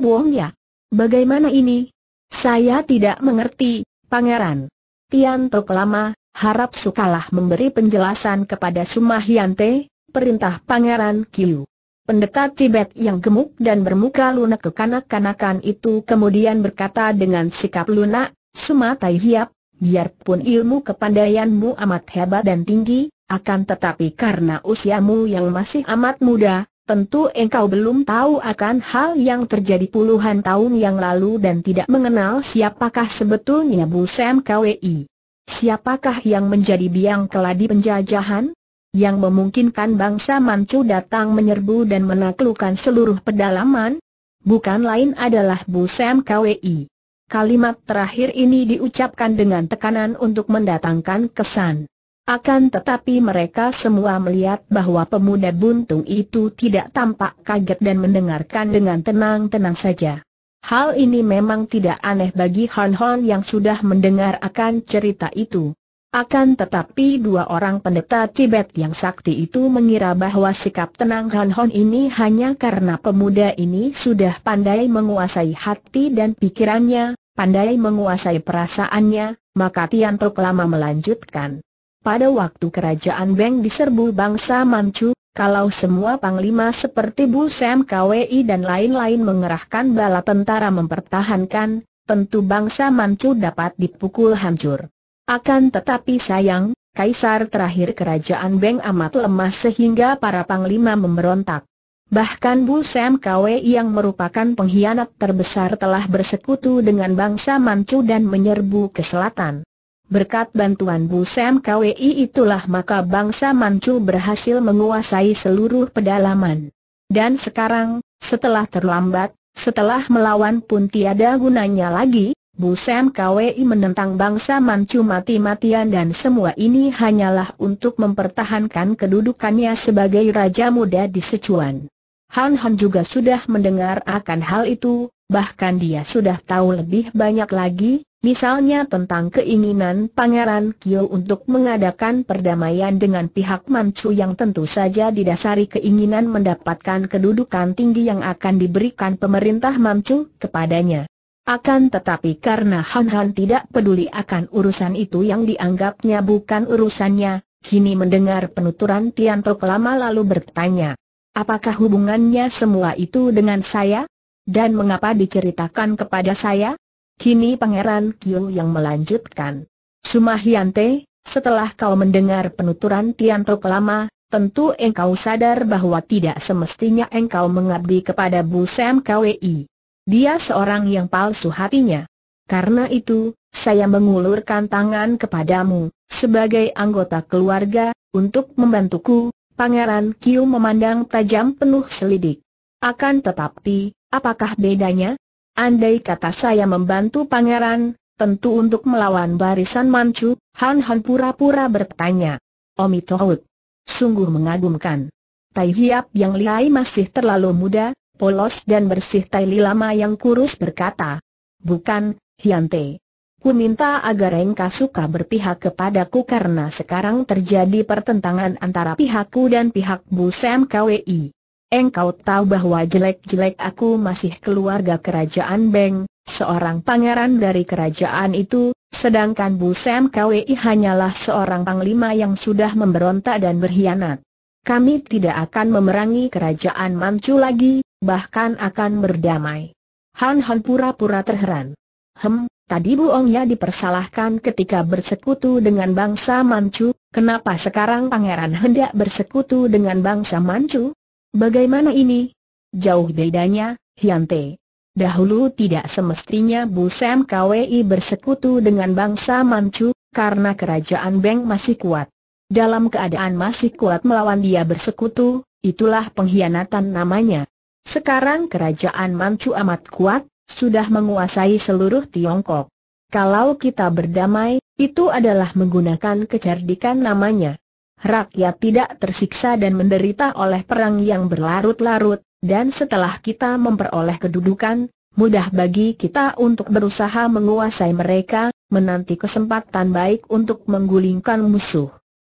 Buong ya? Bagaimana ini? Saya tidak mengerti, pangeran. Tian Tianto lama, harap sukalah memberi penjelasan kepada Sumah Hyante, perintah Pangeran Kiu. Pendeta Tibet yang gemuk dan bermuka lunak kekanak-kanakan itu kemudian berkata dengan sikap lunak, sematai hiap, biarpun ilmu kepandaianmu amat hebat dan tinggi, akan tetapi karena usiamu yang masih amat muda, tentu engkau belum tahu akan hal yang terjadi puluhan tahun yang lalu dan tidak mengenal siapakah sebetulnya Bu Sam KWI. Siapakah yang menjadi biang keladi penjajahan? yang memungkinkan bangsa Manchu datang menyerbu dan menaklukkan seluruh pedalaman? Bukan lain adalah Bu Sam KWI. Kalimat terakhir ini diucapkan dengan tekanan untuk mendatangkan kesan. Akan tetapi mereka semua melihat bahwa pemuda buntung itu tidak tampak kaget dan mendengarkan dengan tenang-tenang saja. Hal ini memang tidak aneh bagi Han Hon yang sudah mendengar akan cerita itu. Akan tetapi dua orang pendeta Tibet yang sakti itu mengira bahwa sikap tenang Han Hon ini hanya karena pemuda ini sudah pandai menguasai hati dan pikirannya, pandai menguasai perasaannya, maka Tian Tok lama melanjutkan. Pada waktu kerajaan Beng diserbu bangsa Manchu, kalau semua panglima seperti Bu Sam KWI dan lain-lain mengerahkan bala tentara mempertahankan, tentu bangsa Manchu dapat dipukul hancur. Akan tetapi sayang, kaisar terakhir kerajaan Beng amat lemah sehingga para panglima memberontak. Bahkan Bu Sam Kwe yang merupakan pengkhianat terbesar telah bersekutu dengan bangsa Manchu dan menyerbu ke selatan. Berkat bantuan Bu Sam Kwe itulah maka bangsa Manchu berhasil menguasai seluruh pedalaman. Dan sekarang, setelah terlambat, setelah melawan pun tiada gunanya lagi, Bu Sam KWI menentang bangsa Manchu mati-matian dan semua ini hanyalah untuk mempertahankan kedudukannya sebagai Raja Muda di Sichuan. Han Han juga sudah mendengar akan hal itu, bahkan dia sudah tahu lebih banyak lagi, Misalnya tentang keinginan Pangeran Qiu untuk mengadakan perdamaian dengan pihak Manchu yang tentu saja didasari keinginan mendapatkan kedudukan tinggi yang akan diberikan pemerintah Manchu kepadanya. Akan tetapi karena Han Han tidak peduli akan urusan itu yang dianggapnya bukan urusannya, kini mendengar penuturan Tian Tok lama lalu bertanya, apakah hubungannya semua itu dengan saya? Dan mengapa diceritakan kepada saya? Kini Pangeran Kiu yang melanjutkan. Sumahyante, setelah kau mendengar penuturan Tian Tok lama, tentu engkau sadar bahwa tidak semestinya engkau mengabdi kepada Bu Sam KWI. Dia seorang yang palsu hatinya. Karena itu, saya mengulurkan tangan kepadamu, sebagai anggota keluarga, untuk membantuku, Pangeran Kiu memandang tajam penuh selidik. Akan tetapi, apakah bedanya? Andai kata saya membantu pangeran, tentu untuk melawan barisan Manchu, Han Han pura-pura bertanya. Omi Tohut. Sungguh mengagumkan. Tai Hiap yang lihai masih terlalu muda, polos dan bersih Tai Lama yang kurus berkata. Bukan, Hyante. Ku minta agar engkau suka berpihak kepadaku karena sekarang terjadi pertentangan antara pihakku dan pihak Bu Sam KWI. Engkau tahu bahwa jelek-jelek aku masih keluarga kerajaan Beng, seorang pangeran dari kerajaan itu, sedangkan Bu Sam KWI hanyalah seorang panglima yang sudah memberontak dan berkhianat. Kami tidak akan memerangi kerajaan Manchu lagi, bahkan akan berdamai. Han Han pura-pura terheran. Hem, tadi bohongnya dipersalahkan ketika bersekutu dengan bangsa Manchu, kenapa sekarang pangeran hendak bersekutu dengan bangsa Manchu? Bagaimana ini? Jauh bedanya, Hyante. Dahulu tidak semestinya Bu Sam KWI bersekutu dengan bangsa Manchu, karena kerajaan Beng masih kuat. Dalam keadaan masih kuat melawan dia bersekutu, itulah pengkhianatan namanya. Sekarang kerajaan Manchu amat kuat, sudah menguasai seluruh Tiongkok. Kalau kita berdamai, itu adalah menggunakan kecerdikan namanya. Rakyat tidak tersiksa dan menderita oleh perang yang berlarut-larut, dan setelah kita memperoleh kedudukan, mudah bagi kita untuk berusaha menguasai mereka, menanti kesempatan baik untuk menggulingkan musuh.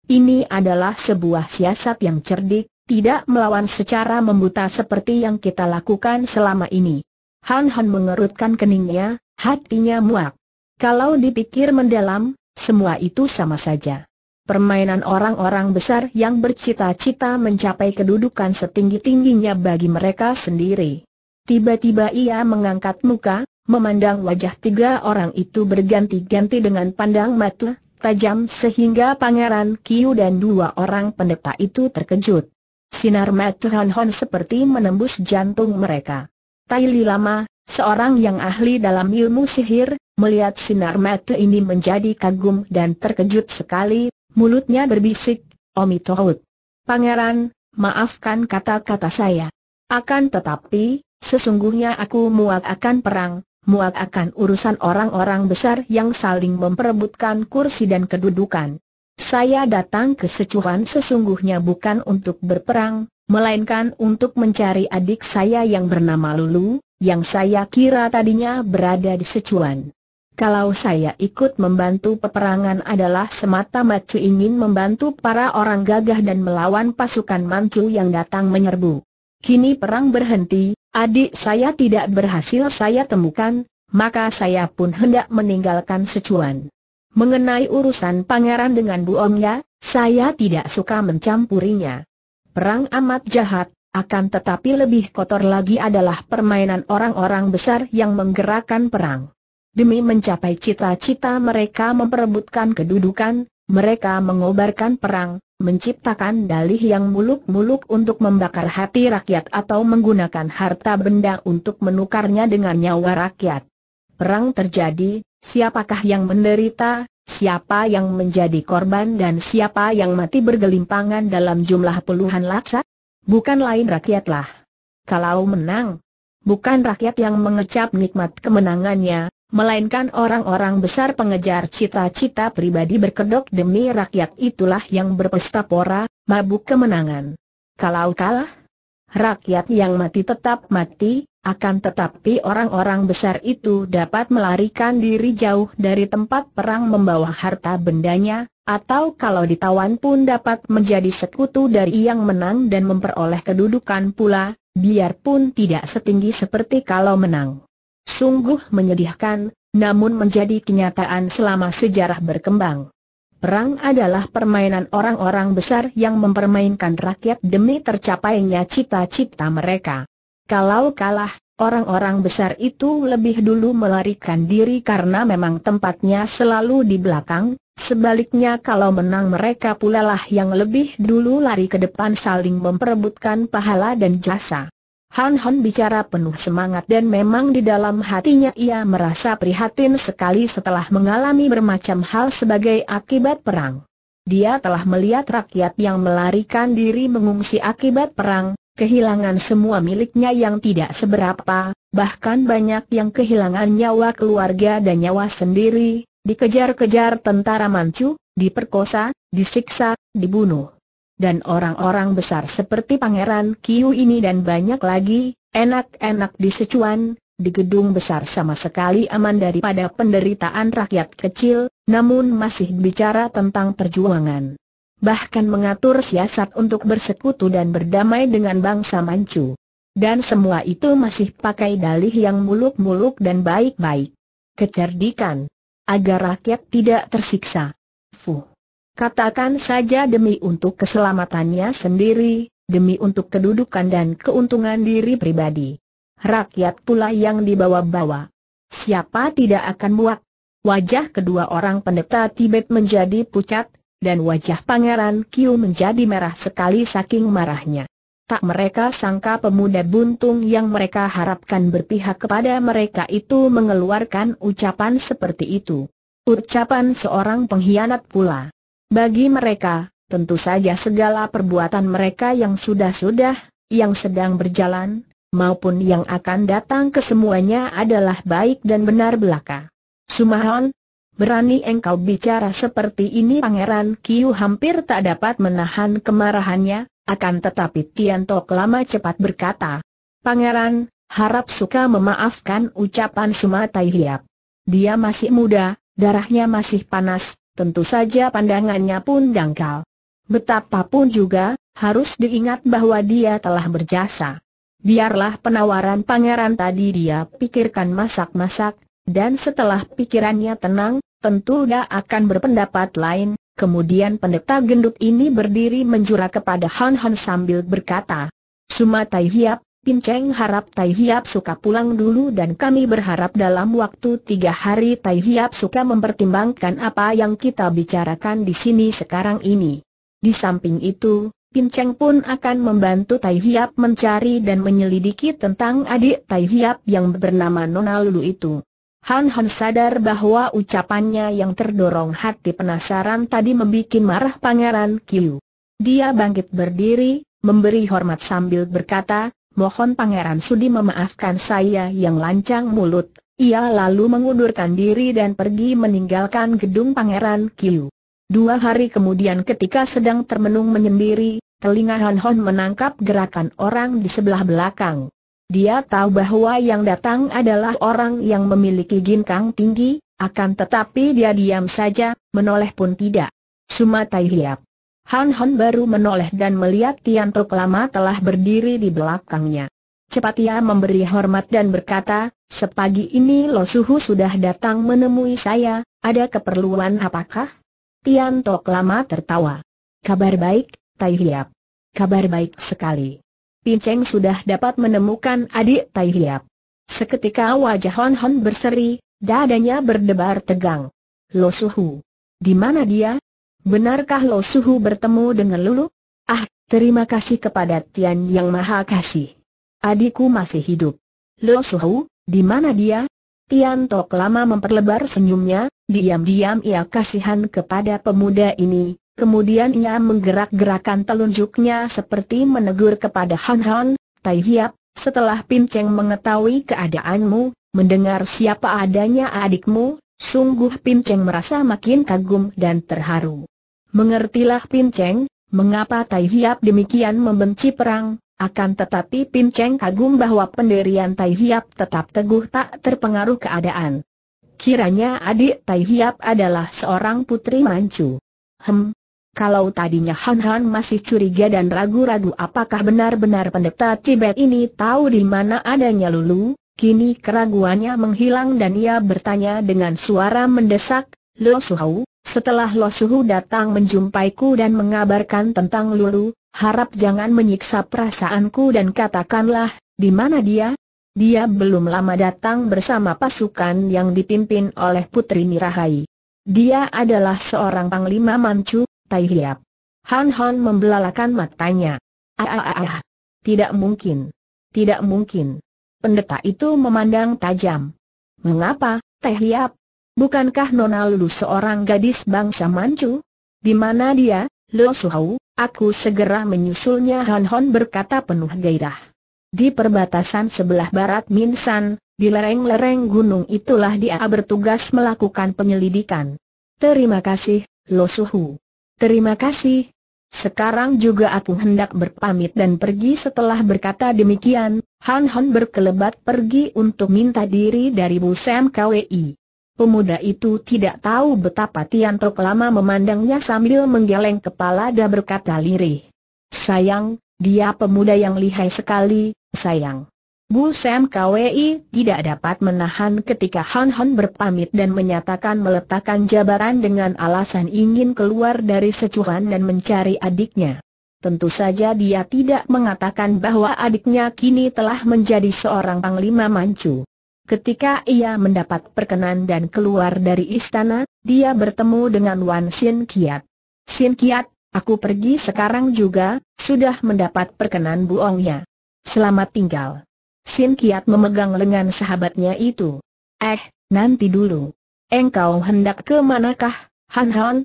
Ini adalah sebuah siasat yang cerdik, tidak melawan secara membuta seperti yang kita lakukan selama ini. Han Han mengerutkan keningnya, hatinya muak. Kalau dipikir mendalam, semua itu sama saja. Permainan orang-orang besar yang bercita-cita mencapai kedudukan setinggi-tingginya bagi mereka sendiri. Tiba-tiba ia mengangkat muka, memandang wajah tiga orang itu berganti-ganti dengan pandang mata tajam sehingga Pangeran Kiu dan dua orang pendeta itu terkejut. Sinar Hon Hon seperti menembus jantung mereka. Tai Li Lama, seorang yang ahli dalam ilmu sihir, melihat sinar mata ini menjadi kagum dan terkejut sekali, mulutnya berbisik, Omi Tohut. Pangeran, maafkan kata-kata saya. Akan tetapi, sesungguhnya aku muak akan perang, muak akan urusan orang-orang besar yang saling memperebutkan kursi dan kedudukan. Saya datang ke Secuan sesungguhnya bukan untuk berperang, melainkan untuk mencari adik saya yang bernama Lulu, yang saya kira tadinya berada di Secuan. Kalau saya ikut membantu peperangan adalah semata-mata ingin membantu para orang gagah dan melawan pasukan Manchu yang datang menyerbu. Kini perang berhenti, adik saya tidak berhasil saya temukan, maka saya pun hendak meninggalkan Secuan. Mengenai urusan pangeran dengan Bu Omnya, saya tidak suka mencampurinya. Perang amat jahat, akan tetapi lebih kotor lagi adalah permainan orang-orang besar yang menggerakkan perang. Demi mencapai cita-cita mereka memperebutkan kedudukan, mereka mengobarkan perang, menciptakan dalih yang muluk-muluk untuk membakar hati rakyat atau menggunakan harta benda untuk menukarnya dengan nyawa rakyat. Perang terjadi, Siapakah yang menderita, siapa yang menjadi korban dan siapa yang mati bergelimpangan dalam jumlah puluhan laksa? Bukan lain rakyatlah. Kalau menang, bukan rakyat yang mengecap nikmat kemenangannya, melainkan orang-orang besar pengejar cita-cita pribadi berkedok demi rakyat itulah yang berpesta pora, mabuk kemenangan. Kalau kalah, rakyat yang mati tetap mati, akan tetapi orang-orang besar itu dapat melarikan diri jauh dari tempat perang membawa harta bendanya, atau kalau ditawan pun dapat menjadi sekutu dari yang menang dan memperoleh kedudukan pula, biarpun tidak setinggi seperti kalau menang. Sungguh menyedihkan, namun menjadi kenyataan selama sejarah berkembang. Perang adalah permainan orang-orang besar yang mempermainkan rakyat demi tercapainya cita-cita mereka. Kalau kalah, orang-orang besar itu lebih dulu melarikan diri karena memang tempatnya selalu di belakang, sebaliknya kalau menang mereka pula lah yang lebih dulu lari ke depan saling memperebutkan pahala dan jasa. Han Han bicara penuh semangat dan memang di dalam hatinya ia merasa prihatin sekali setelah mengalami bermacam hal sebagai akibat perang. Dia telah melihat rakyat yang melarikan diri mengungsi akibat perang, kehilangan semua miliknya yang tidak seberapa, bahkan banyak yang kehilangan nyawa keluarga dan nyawa sendiri, dikejar-kejar tentara mancu, diperkosa, disiksa, dibunuh dan orang-orang besar seperti Pangeran Kiu ini dan banyak lagi, enak-enak di Sichuan, di gedung besar sama sekali aman daripada penderitaan rakyat kecil, namun masih bicara tentang perjuangan. Bahkan mengatur siasat untuk bersekutu dan berdamai dengan bangsa Manchu. Dan semua itu masih pakai dalih yang muluk-muluk dan baik-baik. Kecerdikan. Agar rakyat tidak tersiksa. Fuh. Katakan saja demi untuk keselamatannya sendiri, demi untuk kedudukan dan keuntungan diri pribadi. Rakyat pula yang dibawa-bawa. Siapa tidak akan muak? Wajah kedua orang pendeta Tibet menjadi pucat, dan wajah pangeran Kiu menjadi merah sekali saking marahnya. Tak mereka sangka pemuda buntung yang mereka harapkan berpihak kepada mereka itu mengeluarkan ucapan seperti itu. Ucapan seorang pengkhianat pula. Bagi mereka, tentu saja segala perbuatan mereka yang sudah-sudah, yang sedang berjalan, maupun yang akan datang ke semuanya adalah baik dan benar belaka. Sumahon, berani engkau bicara seperti ini Pangeran Kiu hampir tak dapat menahan kemarahannya, akan tetapi Tian Tok lama cepat berkata, Pangeran, harap suka memaafkan ucapan Sumatai Hiap. Dia masih muda, darahnya masih panas, tentu saja pandangannya pun dangkal. Betapapun juga, harus diingat bahwa dia telah berjasa. Biarlah penawaran pangeran tadi dia pikirkan masak-masak, dan setelah pikirannya tenang, tentu dia akan berpendapat lain. Kemudian pendeta gendut ini berdiri menjura kepada Han Han sambil berkata, Sumatai Hiap, Pin Cheng harap Tai Hiap suka pulang dulu dan kami berharap dalam waktu tiga hari Tai Hiap suka mempertimbangkan apa yang kita bicarakan di sini sekarang ini. Di samping itu, Pin Cheng pun akan membantu Tai Hiap mencari dan menyelidiki tentang adik Tai Hiap yang bernama Nona Lulu itu. Han Han sadar bahwa ucapannya yang terdorong hati penasaran tadi membuat marah Pangeran Kiu. Dia bangkit berdiri, memberi hormat sambil berkata, mohon Pangeran Sudi memaafkan saya yang lancang mulut. Ia lalu mengundurkan diri dan pergi meninggalkan gedung Pangeran Kiu. Dua hari kemudian ketika sedang termenung menyendiri, telinga Han Hon menangkap gerakan orang di sebelah belakang. Dia tahu bahwa yang datang adalah orang yang memiliki ginkang tinggi, akan tetapi dia diam saja, menoleh pun tidak. Sumatai Hiap Han Han baru menoleh dan melihat Tian Tok lama telah berdiri di belakangnya. Cepat ia memberi hormat dan berkata, sepagi ini Lo Suhu sudah datang menemui saya, ada keperluan apakah? Tian Tok lama tertawa. Kabar baik, Tai Hiap. Kabar baik sekali. Cheng sudah dapat menemukan adik Tai Hiap. Seketika wajah Hon Hon berseri, dadanya berdebar tegang. Lo Suhu. Di mana dia? Benarkah Lo Suhu bertemu dengan Lulu? Ah, terima kasih kepada Tian Yang Maha Kasih. Adikku masih hidup. Lo Suhu, di mana dia? Tian Tok lama memperlebar senyumnya, diam-diam ia kasihan kepada pemuda ini, kemudian ia menggerak-gerakan telunjuknya seperti menegur kepada Han Han, Tai Hiap, setelah Pin Cheng mengetahui keadaanmu, mendengar siapa adanya adikmu, sungguh Pin Cheng merasa makin kagum dan terharu. Mengertilah Pinceng, mengapa Tai Hiap demikian membenci perang, akan tetapi Pinceng kagum bahwa pendirian Tai Hiap tetap teguh tak terpengaruh keadaan. Kiranya adik Tai Hiap adalah seorang putri mancu. Hem, kalau tadinya Han Han masih curiga dan ragu-ragu apakah benar-benar pendeta Tibet ini tahu di mana adanya Lulu, kini keraguannya menghilang dan ia bertanya dengan suara mendesak, Lo Suhau, setelah Lo Suhu datang menjumpaiku dan mengabarkan tentang Lulu, harap jangan menyiksa perasaanku dan katakanlah, di mana dia? Dia belum lama datang bersama pasukan yang dipimpin oleh Putri Mirahai. Dia adalah seorang panglima Manchu, Tai Hiap. Han Han membelalakan matanya. Ah, ah, ah, ah. Tidak mungkin. Tidak mungkin. Pendeta itu memandang tajam. Mengapa, Teh Hiap? Bukankah Nona Lulu seorang gadis bangsa Manchu? Di mana dia, Lo Suhau? Aku segera menyusulnya Han Hon berkata penuh gairah. Di perbatasan sebelah barat Minsan, di lereng-lereng gunung itulah dia bertugas melakukan penyelidikan. Terima kasih, Lo Suhu. Terima kasih. Sekarang juga aku hendak berpamit dan pergi setelah berkata demikian, Han Hon berkelebat pergi untuk minta diri dari Bu Sam KWI. Pemuda itu tidak tahu betapa Tianto lama memandangnya sambil menggeleng kepala dan berkata lirih. Sayang, dia pemuda yang lihai sekali, sayang. Bu Sam KWI tidak dapat menahan ketika Han Han berpamit dan menyatakan meletakkan jabaran dengan alasan ingin keluar dari secuhan dan mencari adiknya. Tentu saja dia tidak mengatakan bahwa adiknya kini telah menjadi seorang panglima mancu. Ketika ia mendapat perkenan dan keluar dari istana, dia bertemu dengan Wan Sin Kiat. Sin Kiat, aku pergi sekarang juga, sudah mendapat perkenan buongnya. Selamat tinggal. Sin Kiat memegang lengan sahabatnya itu. Eh, nanti dulu. Engkau hendak ke manakah, Han Han?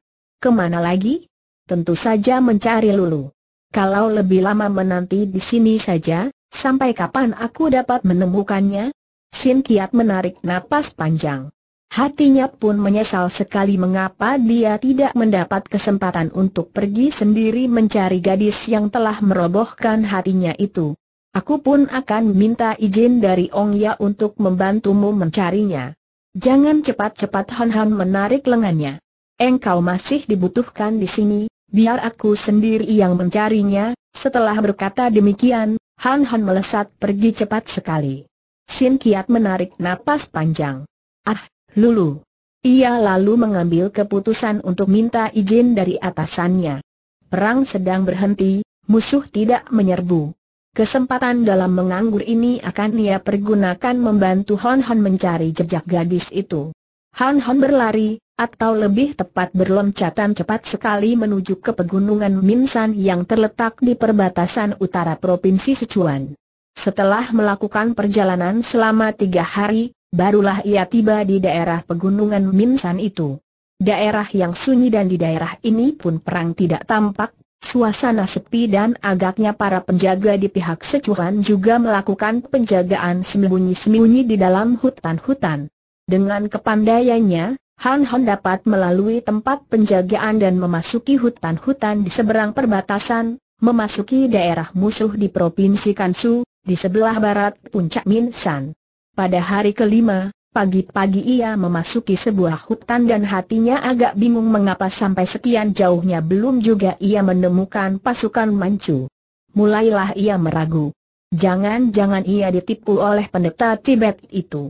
Kemana lagi? Tentu saja mencari Lulu. Kalau lebih lama menanti di sini saja, sampai kapan aku dapat menemukannya? Sin Kiat menarik napas panjang. Hatinya pun menyesal sekali mengapa dia tidak mendapat kesempatan untuk pergi sendiri mencari gadis yang telah merobohkan hatinya itu. Aku pun akan minta izin dari Ong Ya untuk membantumu mencarinya. Jangan cepat-cepat Han Han menarik lengannya. Engkau masih dibutuhkan di sini, biar aku sendiri yang mencarinya. Setelah berkata demikian, Han Han melesat pergi cepat sekali. Shin Kiat menarik napas panjang. Ah, Lulu. Ia lalu mengambil keputusan untuk minta izin dari atasannya. Perang sedang berhenti, musuh tidak menyerbu. Kesempatan dalam menganggur ini akan ia pergunakan membantu Hon Hon mencari jejak gadis itu. Hon Hon berlari, atau lebih tepat berloncatan cepat sekali menuju ke pegunungan Minsan yang terletak di perbatasan utara Provinsi Sichuan. Setelah melakukan perjalanan selama tiga hari, barulah ia tiba di daerah pegunungan Minsan itu. Daerah yang sunyi dan di daerah ini pun perang tidak tampak, suasana sepi dan agaknya para penjaga di pihak secuhan juga melakukan penjagaan sembunyi-sembunyi di dalam hutan-hutan. Dengan kepandaiannya, Han Han dapat melalui tempat penjagaan dan memasuki hutan-hutan di seberang perbatasan, memasuki daerah musuh di Provinsi Kansu, di sebelah barat puncak Minsan. Pada hari kelima, pagi-pagi ia memasuki sebuah hutan dan hatinya agak bingung mengapa sampai sekian jauhnya belum juga ia menemukan pasukan Manchu. Mulailah ia meragu. Jangan-jangan ia ditipu oleh pendeta Tibet itu.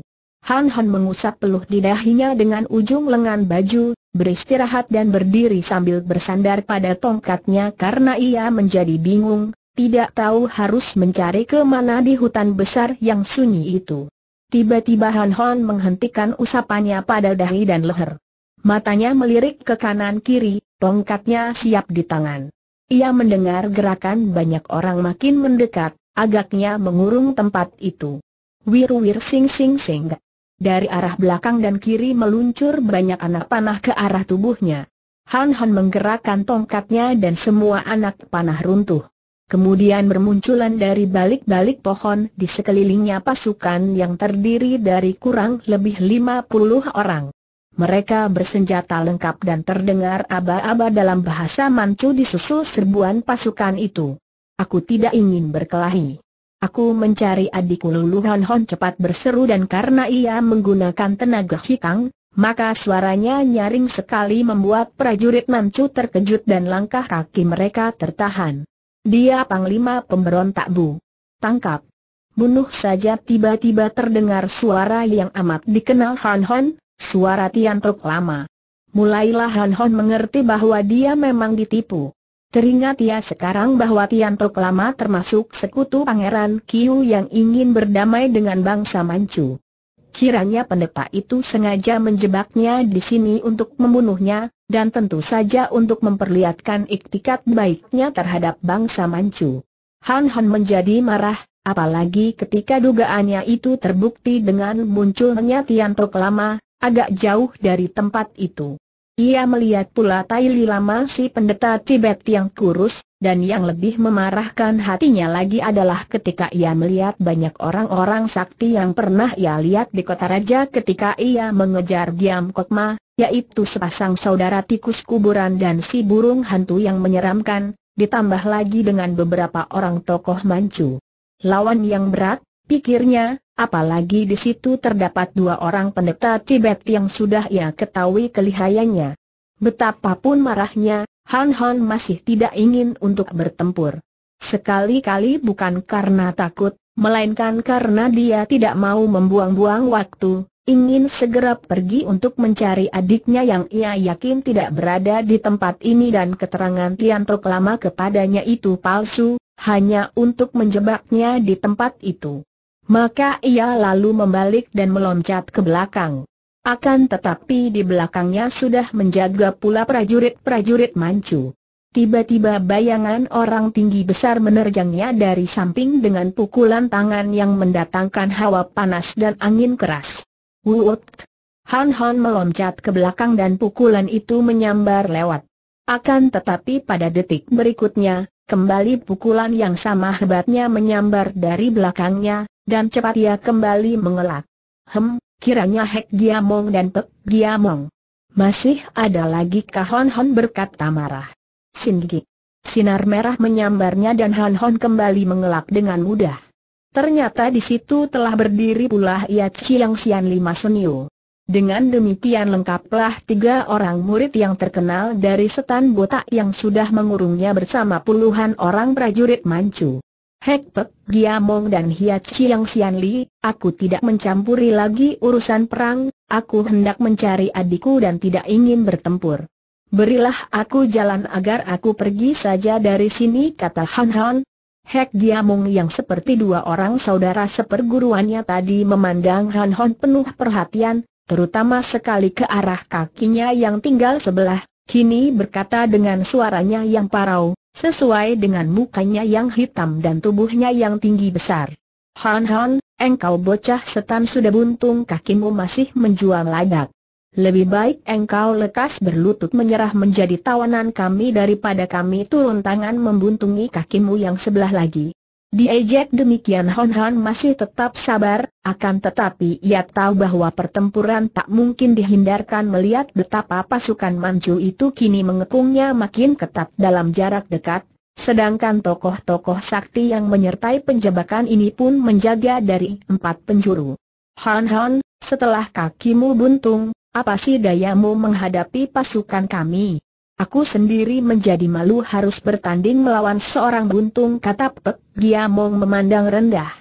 Han Han mengusap peluh di dahinya dengan ujung lengan baju, beristirahat dan berdiri sambil bersandar pada tongkatnya karena ia menjadi bingung, tidak tahu harus mencari ke mana di hutan besar yang sunyi itu. Tiba-tiba Han Hon menghentikan usapannya pada dahi dan leher. Matanya melirik ke kanan kiri, tongkatnya siap di tangan. Ia mendengar gerakan banyak orang makin mendekat, agaknya mengurung tempat itu. Wir-wir sing sing sing. Dari arah belakang dan kiri meluncur banyak anak panah ke arah tubuhnya. Han Han menggerakkan tongkatnya dan semua anak panah runtuh. Kemudian bermunculan dari balik-balik pohon di sekelilingnya pasukan yang terdiri dari kurang lebih 50 orang. Mereka bersenjata lengkap dan terdengar aba-aba dalam bahasa Manchu disusul serbuan pasukan itu. Aku tidak ingin berkelahi. Aku mencari adikku Luluhan Hon cepat berseru dan karena ia menggunakan tenaga hikang, maka suaranya nyaring sekali membuat prajurit Manchu terkejut dan langkah kaki mereka tertahan. Dia panglima pemberontak Bu. Tangkap. Bunuh saja tiba-tiba terdengar suara yang amat dikenal Han Hon, suara Tian Tok Lama. Mulailah Han Hon mengerti bahwa dia memang ditipu. Teringat ia sekarang bahwa Tian Tok Lama termasuk sekutu Pangeran Kiu yang ingin berdamai dengan bangsa Manchu. Kiranya pendeta itu sengaja menjebaknya di sini untuk membunuhnya, dan tentu saja untuk memperlihatkan iktikat baiknya terhadap bangsa Manchu. Han Han menjadi marah, apalagi ketika dugaannya itu terbukti dengan munculnya Tianto Lama, agak jauh dari tempat itu. Ia melihat pula Tai Li Lama si pendeta Tibet yang kurus, dan yang lebih memarahkan hatinya lagi adalah ketika ia melihat banyak orang-orang sakti yang pernah ia lihat di kota raja ketika ia mengejar Giam Kokma, yaitu sepasang saudara tikus kuburan dan si burung hantu yang menyeramkan, ditambah lagi dengan beberapa orang tokoh mancu. Lawan yang berat, pikirnya, apalagi di situ terdapat dua orang pendeta Tibet yang sudah ia ketahui kelihayannya. Betapapun marahnya, Han Han masih tidak ingin untuk bertempur. Sekali-kali bukan karena takut, melainkan karena dia tidak mau membuang-buang waktu, ingin segera pergi untuk mencari adiknya yang ia yakin tidak berada di tempat ini dan keterangan Tian Tok lama kepadanya itu palsu, hanya untuk menjebaknya di tempat itu. Maka ia lalu membalik dan meloncat ke belakang. Akan tetapi di belakangnya sudah menjaga pula prajurit-prajurit mancu. Tiba-tiba bayangan orang tinggi besar menerjangnya dari samping dengan pukulan tangan yang mendatangkan hawa panas dan angin keras. Wuut! Han Han meloncat ke belakang dan pukulan itu menyambar lewat. Akan tetapi pada detik berikutnya, kembali pukulan yang sama hebatnya menyambar dari belakangnya, dan cepat ia kembali mengelak. Hem, kiranya Hek Giamong dan Pek Giamong. Masih ada lagi kah Hon berkata marah. Singgi. Sinar merah menyambarnya dan Han Hon kembali mengelak dengan mudah. Ternyata di situ telah berdiri pula Ia Chiang Sian Lima Sunio. Dengan demikian lengkaplah tiga orang murid yang terkenal dari setan botak yang sudah mengurungnya bersama puluhan orang prajurit mancu. Hek Pek, Mong dan Hia yang Sian Li, aku tidak mencampuri lagi urusan perang, aku hendak mencari adikku dan tidak ingin bertempur. Berilah aku jalan agar aku pergi saja dari sini kata Han Han. Hek Mong yang seperti dua orang saudara seperguruannya tadi memandang Han Han penuh perhatian, terutama sekali ke arah kakinya yang tinggal sebelah, kini berkata dengan suaranya yang parau, Sesuai dengan mukanya yang hitam dan tubuhnya yang tinggi besar. Han Han, engkau bocah setan sudah buntung kakimu masih menjual lagak. Lebih baik engkau lekas berlutut menyerah menjadi tawanan kami daripada kami turun tangan membuntungi kakimu yang sebelah lagi. Diejek demikian Hon Hon masih tetap sabar, akan tetapi ia tahu bahwa pertempuran tak mungkin dihindarkan melihat betapa pasukan Manchu itu kini mengepungnya makin ketat dalam jarak dekat, sedangkan tokoh-tokoh sakti yang menyertai penjebakan ini pun menjaga dari empat penjuru. Hon Hon, setelah kakimu buntung, apa sih dayamu menghadapi pasukan kami? Aku sendiri menjadi malu harus bertanding melawan seorang buntung kata Pek, mau memandang rendah.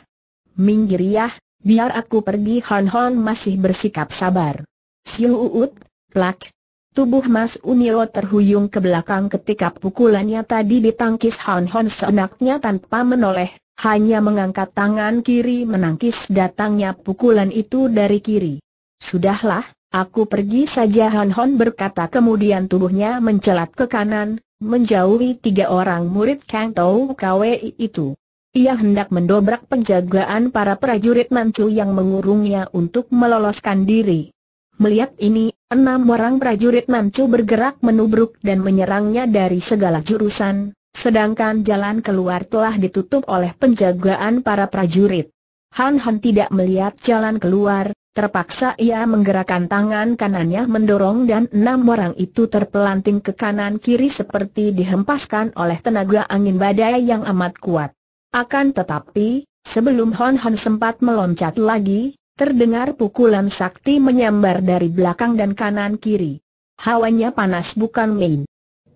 Minggiriah, biar aku pergi Hon Hon masih bersikap sabar. Siu Uut, plak. Tubuh Mas Unio terhuyung ke belakang ketika pukulannya tadi ditangkis Hon Hon seenaknya tanpa menoleh, hanya mengangkat tangan kiri menangkis datangnya pukulan itu dari kiri. Sudahlah, Aku pergi saja Han Hon berkata kemudian tubuhnya mencelat ke kanan, menjauhi tiga orang murid Kang Tau Kwei itu. Ia hendak mendobrak penjagaan para prajurit Manchu yang mengurungnya untuk meloloskan diri. Melihat ini, enam orang prajurit Manchu bergerak menubruk dan menyerangnya dari segala jurusan, sedangkan jalan keluar telah ditutup oleh penjagaan para prajurit. Han Han tidak melihat jalan keluar, Terpaksa ia menggerakkan tangan kanannya mendorong dan enam orang itu terpelanting ke kanan kiri seperti dihempaskan oleh tenaga angin badai yang amat kuat. Akan tetapi, sebelum Hon Hon sempat meloncat lagi, terdengar pukulan sakti menyambar dari belakang dan kanan kiri. Hawanya panas bukan main.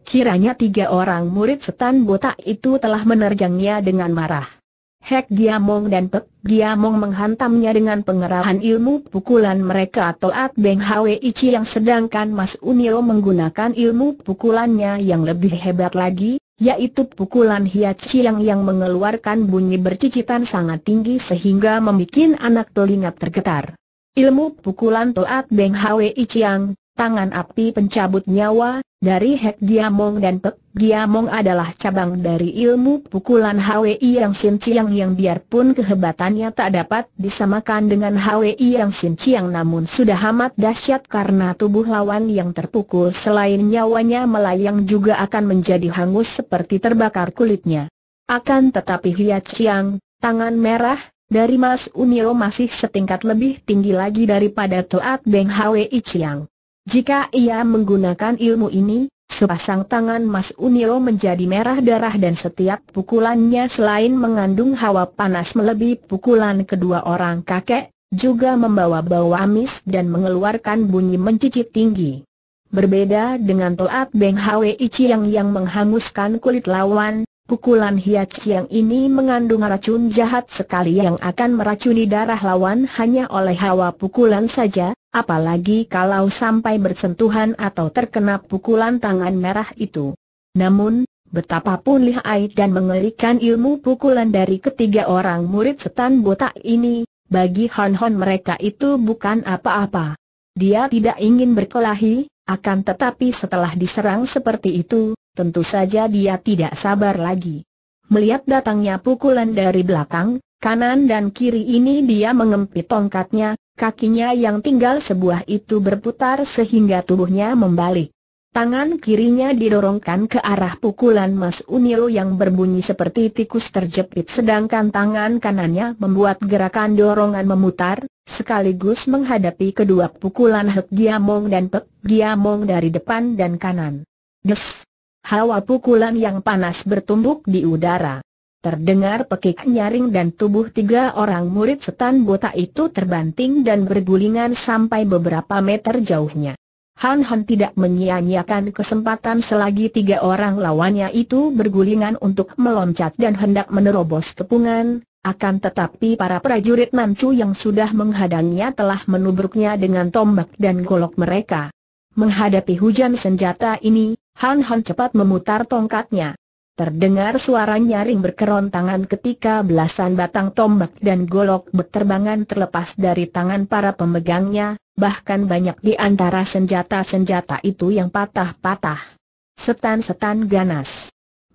Kiranya tiga orang murid setan botak itu telah menerjangnya dengan marah. Hek Giamong dan Pek Giamong menghantamnya dengan pengerahan ilmu pukulan mereka atau at Beng Hwe Ichi yang sedangkan Mas Unio menggunakan ilmu pukulannya yang lebih hebat lagi, yaitu pukulan Hiat Chiang yang mengeluarkan bunyi bercicitan sangat tinggi sehingga membuat anak telinga tergetar. Ilmu pukulan Toat Beng Hwe Ichi yang tangan api pencabut nyawa, dari Hek Giamong dan Pek Giamong adalah cabang dari ilmu pukulan HWI yang Sin Chiang yang biarpun kehebatannya tak dapat disamakan dengan HWI yang Sin Chiang namun sudah amat dahsyat karena tubuh lawan yang terpukul selain nyawanya melayang juga akan menjadi hangus seperti terbakar kulitnya. Akan tetapi Hiat Chiang, tangan merah, dari Mas Unio masih setingkat lebih tinggi lagi daripada Toat Beng HWI Chiang. Jika ia menggunakan ilmu ini, sepasang tangan Mas Unio menjadi merah darah dan setiap pukulannya selain mengandung hawa panas melebihi pukulan kedua orang kakek, juga membawa bau amis dan mengeluarkan bunyi mencicit tinggi. Berbeda dengan Toat Beng Hwee Ichi yang menghanguskan kulit lawan, Pukulan hiac yang ini mengandung racun jahat sekali yang akan meracuni darah lawan hanya oleh hawa pukulan saja, apalagi kalau sampai bersentuhan atau terkena pukulan tangan merah itu. Namun, betapapun lihai dan mengerikan ilmu pukulan dari ketiga orang murid setan botak ini, bagi hon-hon mereka itu bukan apa-apa. Dia tidak ingin berkelahi, akan tetapi setelah diserang seperti itu, tentu saja dia tidak sabar lagi. Melihat datangnya pukulan dari belakang, kanan dan kiri ini dia mengempit tongkatnya, kakinya yang tinggal sebuah itu berputar sehingga tubuhnya membalik. Tangan kirinya didorongkan ke arah pukulan Mas Unil yang berbunyi seperti tikus terjepit sedangkan tangan kanannya membuat gerakan dorongan memutar, sekaligus menghadapi kedua pukulan Hek Giamong dan Pek Giamong dari depan dan kanan. Des! Hawa pukulan yang panas bertumbuk di udara. Terdengar pekik nyaring dan tubuh tiga orang murid setan botak itu terbanting dan bergulingan sampai beberapa meter jauhnya. Han Han tidak menyia-nyiakan kesempatan selagi tiga orang lawannya itu bergulingan untuk meloncat dan hendak menerobos kepungan, akan tetapi para prajurit Nancu yang sudah menghadangnya telah menubruknya dengan tombak dan golok mereka. Menghadapi hujan senjata ini, Han Han cepat memutar tongkatnya. Terdengar suara nyaring berkerontangan ketika belasan batang tombak dan golok berterbangan terlepas dari tangan para pemegangnya, bahkan banyak di antara senjata-senjata itu yang patah-patah. Setan-setan ganas.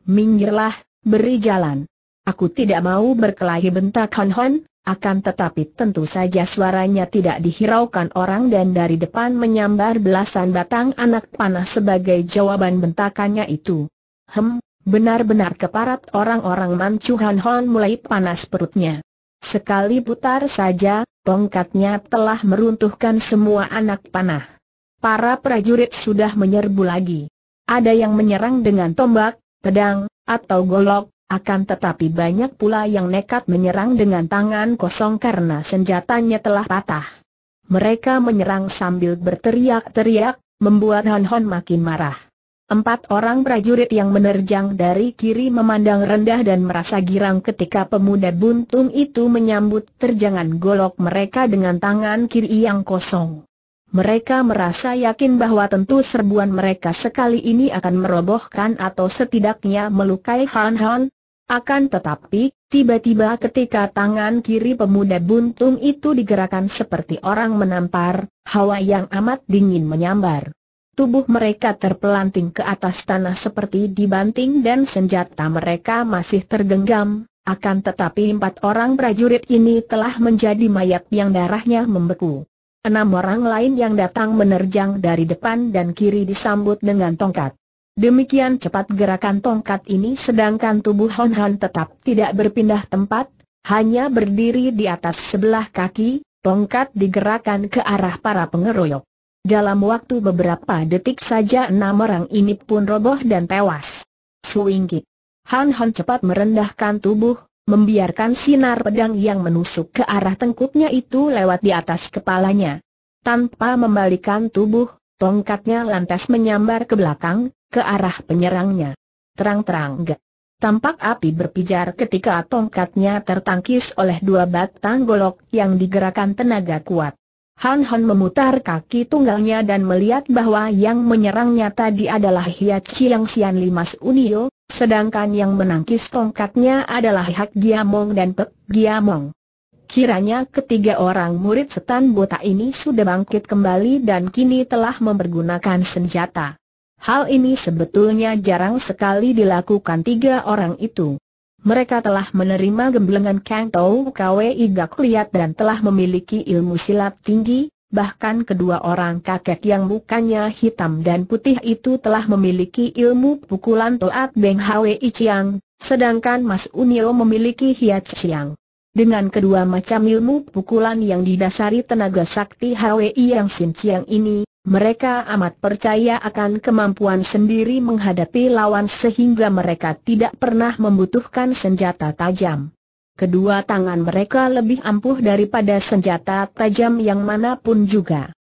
Minggirlah, beri jalan. Aku tidak mau berkelahi bentak Hon Hon, akan tetapi tentu saja suaranya tidak dihiraukan orang dan dari depan menyambar belasan batang anak panah sebagai jawaban bentakannya itu. Hem, benar-benar keparat orang-orang Manchu Hon Hon mulai panas perutnya. Sekali putar saja, tongkatnya telah meruntuhkan semua anak panah. Para prajurit sudah menyerbu lagi. Ada yang menyerang dengan tombak, pedang, atau golok, akan tetapi banyak pula yang nekat menyerang dengan tangan kosong karena senjatanya telah patah. Mereka menyerang sambil berteriak-teriak, membuat Hon Hon makin marah. Empat orang prajurit yang menerjang dari kiri memandang rendah dan merasa girang ketika pemuda buntung itu menyambut terjangan golok mereka dengan tangan kiri yang kosong. Mereka merasa yakin bahwa tentu serbuan mereka sekali ini akan merobohkan atau setidaknya melukai Han Han. Akan tetapi, tiba-tiba ketika tangan kiri pemuda buntung itu digerakkan seperti orang menampar, hawa yang amat dingin menyambar tubuh mereka terpelanting ke atas tanah seperti dibanting dan senjata mereka masih tergenggam, akan tetapi empat orang prajurit ini telah menjadi mayat yang darahnya membeku. Enam orang lain yang datang menerjang dari depan dan kiri disambut dengan tongkat. Demikian cepat gerakan tongkat ini sedangkan tubuh Hon Han tetap tidak berpindah tempat, hanya berdiri di atas sebelah kaki, tongkat digerakkan ke arah para pengeroyok. Dalam waktu beberapa detik saja enam orang ini pun roboh dan tewas. Suingkit. Han Han cepat merendahkan tubuh, membiarkan sinar pedang yang menusuk ke arah tengkuknya itu lewat di atas kepalanya. Tanpa membalikan tubuh, tongkatnya lantas menyambar ke belakang, ke arah penyerangnya. Terang-terang gak. Tampak api berpijar ketika tongkatnya tertangkis oleh dua batang golok yang digerakkan tenaga kuat. Han Han memutar kaki tunggalnya dan melihat bahwa yang menyerangnya tadi adalah Hiat Chiang Sian Limas Unio, sedangkan yang menangkis tongkatnya adalah Hak Giamong dan Pek Giamong. Kiranya ketiga orang murid setan buta ini sudah bangkit kembali dan kini telah mempergunakan senjata. Hal ini sebetulnya jarang sekali dilakukan tiga orang itu. Mereka telah menerima gemblengan Kang Tau Kwei Gak Liat dan telah memiliki ilmu silat tinggi, bahkan kedua orang kakek yang mukanya hitam dan putih itu telah memiliki ilmu pukulan Toat Beng hwei Chiang, sedangkan Mas Unio memiliki Hiat Chiang. Dengan kedua macam ilmu pukulan yang didasari tenaga sakti HWI yang sinciang ini, mereka amat percaya akan kemampuan sendiri menghadapi lawan sehingga mereka tidak pernah membutuhkan senjata tajam. Kedua tangan mereka lebih ampuh daripada senjata tajam yang manapun juga.